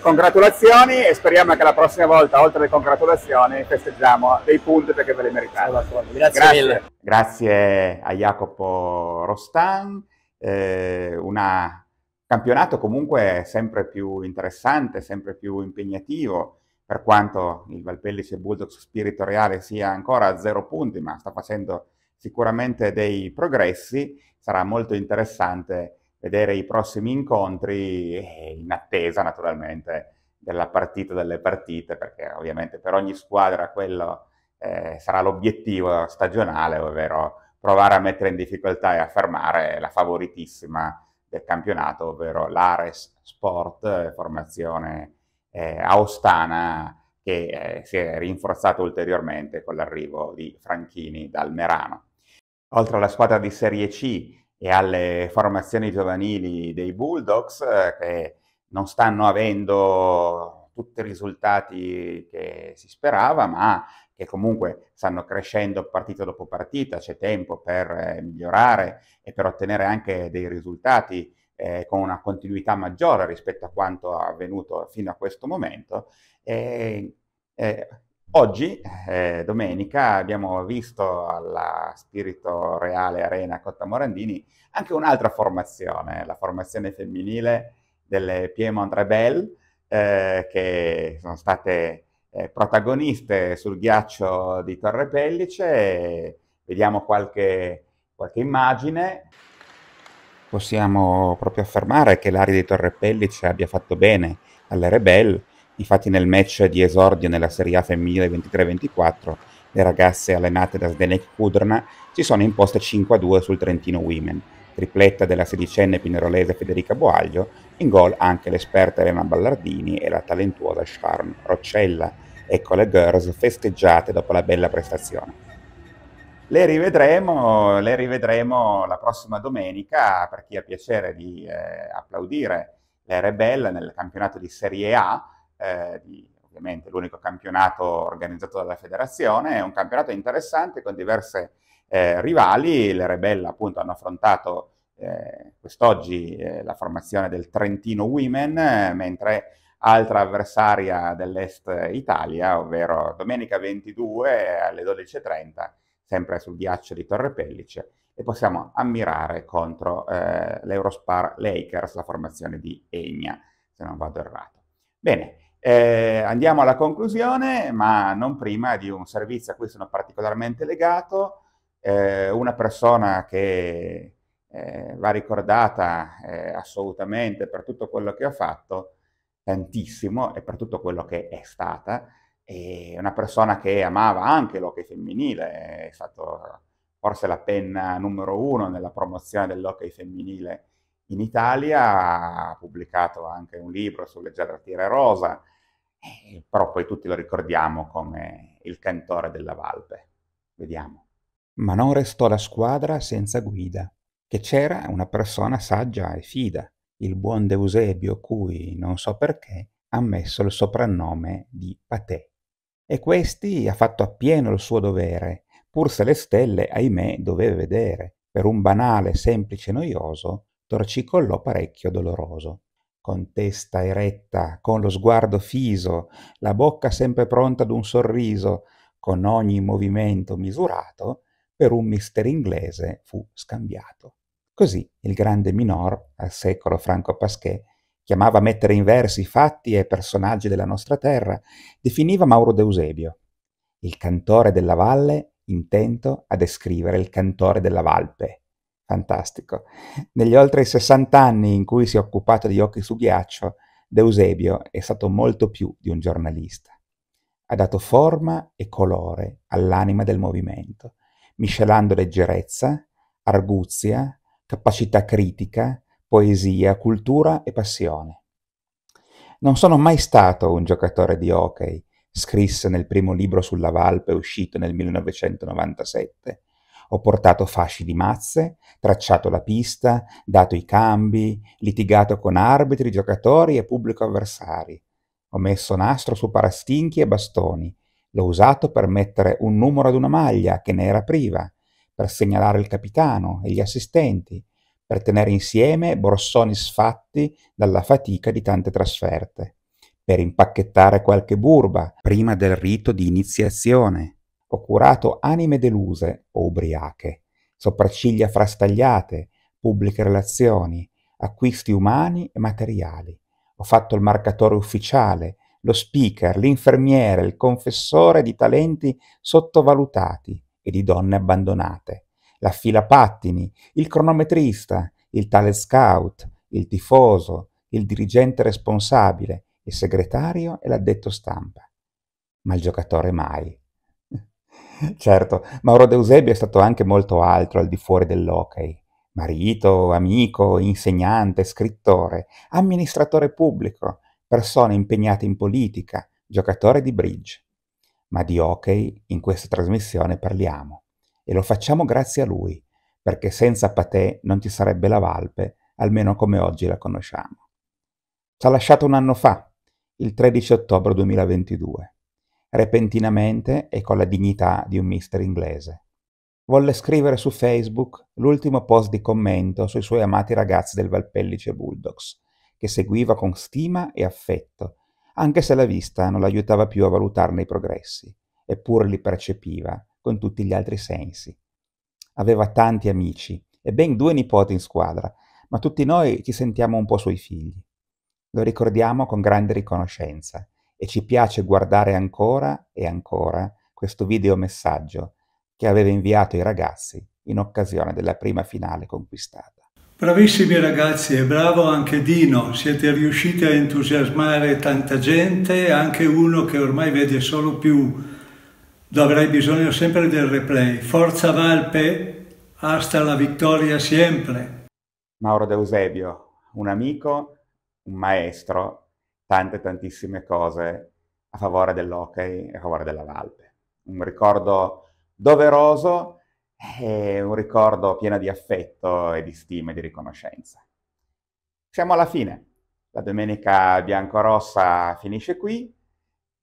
Congratulazioni e speriamo che la prossima volta, oltre alle congratulazioni, festeggiamo dei punti perché ve li meritate. Grazie, Grazie. mille. Grazie a Jacopo Rostan, eh, una campionato comunque sempre più interessante, sempre più impegnativo per quanto il Valpellice Bulldogs spirito reale sia ancora a zero punti, ma sta facendo sicuramente dei progressi, sarà molto interessante vedere i prossimi incontri eh, in attesa naturalmente della partita delle partite, perché ovviamente per ogni squadra quello eh, sarà l'obiettivo stagionale, ovvero provare a mettere in difficoltà e a fermare la favoritissima del campionato, ovvero l'Ares Sport, eh, formazione eh, a Ostana che eh, si è rinforzato ulteriormente con l'arrivo di Franchini dal Merano. Oltre alla squadra di Serie C e alle formazioni giovanili dei Bulldogs, eh, che non stanno avendo tutti i risultati che si sperava, ma che comunque stanno crescendo partita dopo partita, c'è tempo per eh, migliorare e per ottenere anche dei risultati eh, con una continuità maggiore rispetto a quanto avvenuto fino a questo momento. E, eh, oggi, eh, domenica, abbiamo visto alla Spirito Reale Arena Cotta Morandini anche un'altra formazione, la formazione femminile delle Piemont Rebel, eh, che sono state eh, protagoniste sul ghiaccio di Torre Pellice. Vediamo qualche, qualche immagine possiamo proprio affermare che l'aria di Torre Pellice abbia fatto bene alle Rebel. Infatti nel match di esordio nella Serie A femminile 23-24 le ragazze allenate da Zdenek Kudrna si sono imposte 5-2 sul Trentino Women, tripletta della sedicenne pinerolese Federica Boaglio, in gol anche l'esperta Elena Ballardini e la talentuosa Sharon Roccella. Ecco le girls festeggiate dopo la bella prestazione. Le rivedremo, le rivedremo, la prossima domenica per chi ha piacere di eh, applaudire le Rebelle nel campionato di Serie A, eh, di, ovviamente l'unico campionato organizzato dalla federazione, è un campionato interessante con diverse eh, rivali, le Rebelle appunto hanno affrontato eh, quest'oggi eh, la formazione del Trentino Women, mentre altra avversaria dell'Est Italia, ovvero domenica 22 alle 12.30 sempre sul ghiaccio di Torre Pellice, e possiamo ammirare contro eh, l'Eurospar Lakers, la formazione di Egna, se non vado errato. Bene, eh, andiamo alla conclusione, ma non prima di un servizio a cui sono particolarmente legato, eh, una persona che eh, va ricordata eh, assolutamente per tutto quello che ha fatto, tantissimo, e per tutto quello che è stata, e una persona che amava anche l'hockey femminile, è stato forse la penna numero uno nella promozione dell'hockey femminile in Italia, ha pubblicato anche un libro sulle giarrettiere rosa, eh, però poi tutti lo ricordiamo come il cantore della Valpe. Vediamo. Ma non restò la squadra senza guida, che c'era una persona saggia e fida, il buon Deusebio, cui, non so perché, ha messo il soprannome di Patè e questi ha fatto appieno il suo dovere, pur se le stelle, ahimè, doveva vedere. Per un banale, semplice noioso, torcicollò parecchio doloroso. Con testa eretta, con lo sguardo fiso, la bocca sempre pronta ad un sorriso, con ogni movimento misurato, per un mister inglese fu scambiato. Così il grande minor, al secolo Franco Pasquet, chiamava amava mettere in versi fatti e personaggi della nostra terra, definiva Mauro D'Eusebio, il cantore della valle intento a descrivere il cantore della Valpe. Fantastico. Negli oltre 60 anni in cui si è occupato di occhi su ghiaccio, D'Eusebio è stato molto più di un giornalista. Ha dato forma e colore all'anima del movimento, miscelando leggerezza, arguzia, capacità critica, poesia, cultura e passione. Non sono mai stato un giocatore di hockey, scrisse nel primo libro sulla Valpe uscito nel 1997. Ho portato fasci di mazze, tracciato la pista, dato i cambi, litigato con arbitri, giocatori e pubblico avversari. Ho messo nastro su parastinchi e bastoni. L'ho usato per mettere un numero ad una maglia che ne era priva, per segnalare il capitano e gli assistenti, per tenere insieme borsoni sfatti dalla fatica di tante trasferte, per impacchettare qualche burba prima del rito di iniziazione. Ho curato anime deluse o ubriache, sopracciglia frastagliate, pubbliche relazioni, acquisti umani e materiali. Ho fatto il marcatore ufficiale, lo speaker, l'infermiere, il confessore di talenti sottovalutati e di donne abbandonate la fila pattini, il cronometrista, il tale scout, il tifoso, il dirigente responsabile, il segretario e l'addetto stampa. Ma il giocatore mai. certo, Mauro Deusebi è stato anche molto altro al di fuori dell'hockey. Marito, amico, insegnante, scrittore, amministratore pubblico, persona impegnata in politica, giocatore di bridge. Ma di hockey in questa trasmissione parliamo e lo facciamo grazie a lui, perché senza Patè non ci sarebbe la Valpe, almeno come oggi la conosciamo. Ci ha lasciato un anno fa, il 13 ottobre 2022, repentinamente e con la dignità di un mister inglese. Volle scrivere su Facebook l'ultimo post di commento sui suoi amati ragazzi del Valpellice Bulldogs, che seguiva con stima e affetto, anche se la vista non l'aiutava più a valutarne i progressi, eppure li percepiva con tutti gli altri sensi. Aveva tanti amici e ben due nipoti in squadra, ma tutti noi ci sentiamo un po' suoi figli. Lo ricordiamo con grande riconoscenza e ci piace guardare ancora e ancora questo videomessaggio che aveva inviato ai ragazzi in occasione della prima finale conquistata. Bravissimi ragazzi e bravo anche Dino, siete riusciti a entusiasmare tanta gente, anche uno che ormai vede solo più Dovrai bisogno sempre del replay. Forza Valpe, hasta la vittoria sempre. Mauro De Eusebio, un amico, un maestro, tante tantissime cose a favore dell'hockey e a favore della Valpe. Un ricordo doveroso e un ricordo pieno di affetto e di stima e di riconoscenza. Siamo alla fine. La domenica biancorossa finisce qui,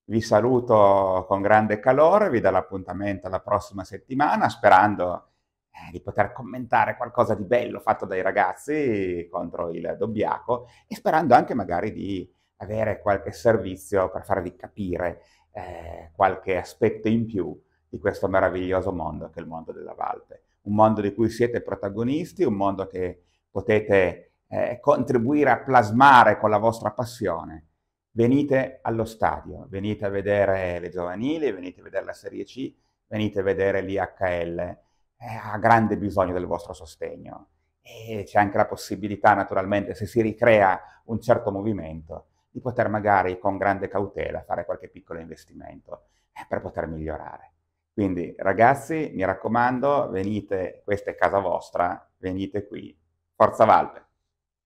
vi saluto con grande calore, vi do l'appuntamento alla prossima settimana, sperando eh, di poter commentare qualcosa di bello fatto dai ragazzi contro il Dobbiaco e sperando anche magari di avere qualche servizio per farvi capire eh, qualche aspetto in più di questo meraviglioso mondo che è il mondo della Valpe. Un mondo di cui siete protagonisti, un mondo che potete eh, contribuire a plasmare con la vostra passione venite allo stadio, venite a vedere le giovanili, venite a vedere la Serie C, venite a vedere l'IHL, eh, ha grande bisogno del vostro sostegno e c'è anche la possibilità naturalmente se si ricrea un certo movimento di poter magari con grande cautela fare qualche piccolo investimento eh, per poter migliorare. Quindi ragazzi, mi raccomando, venite, questa è casa vostra, venite qui. Forza Valpe!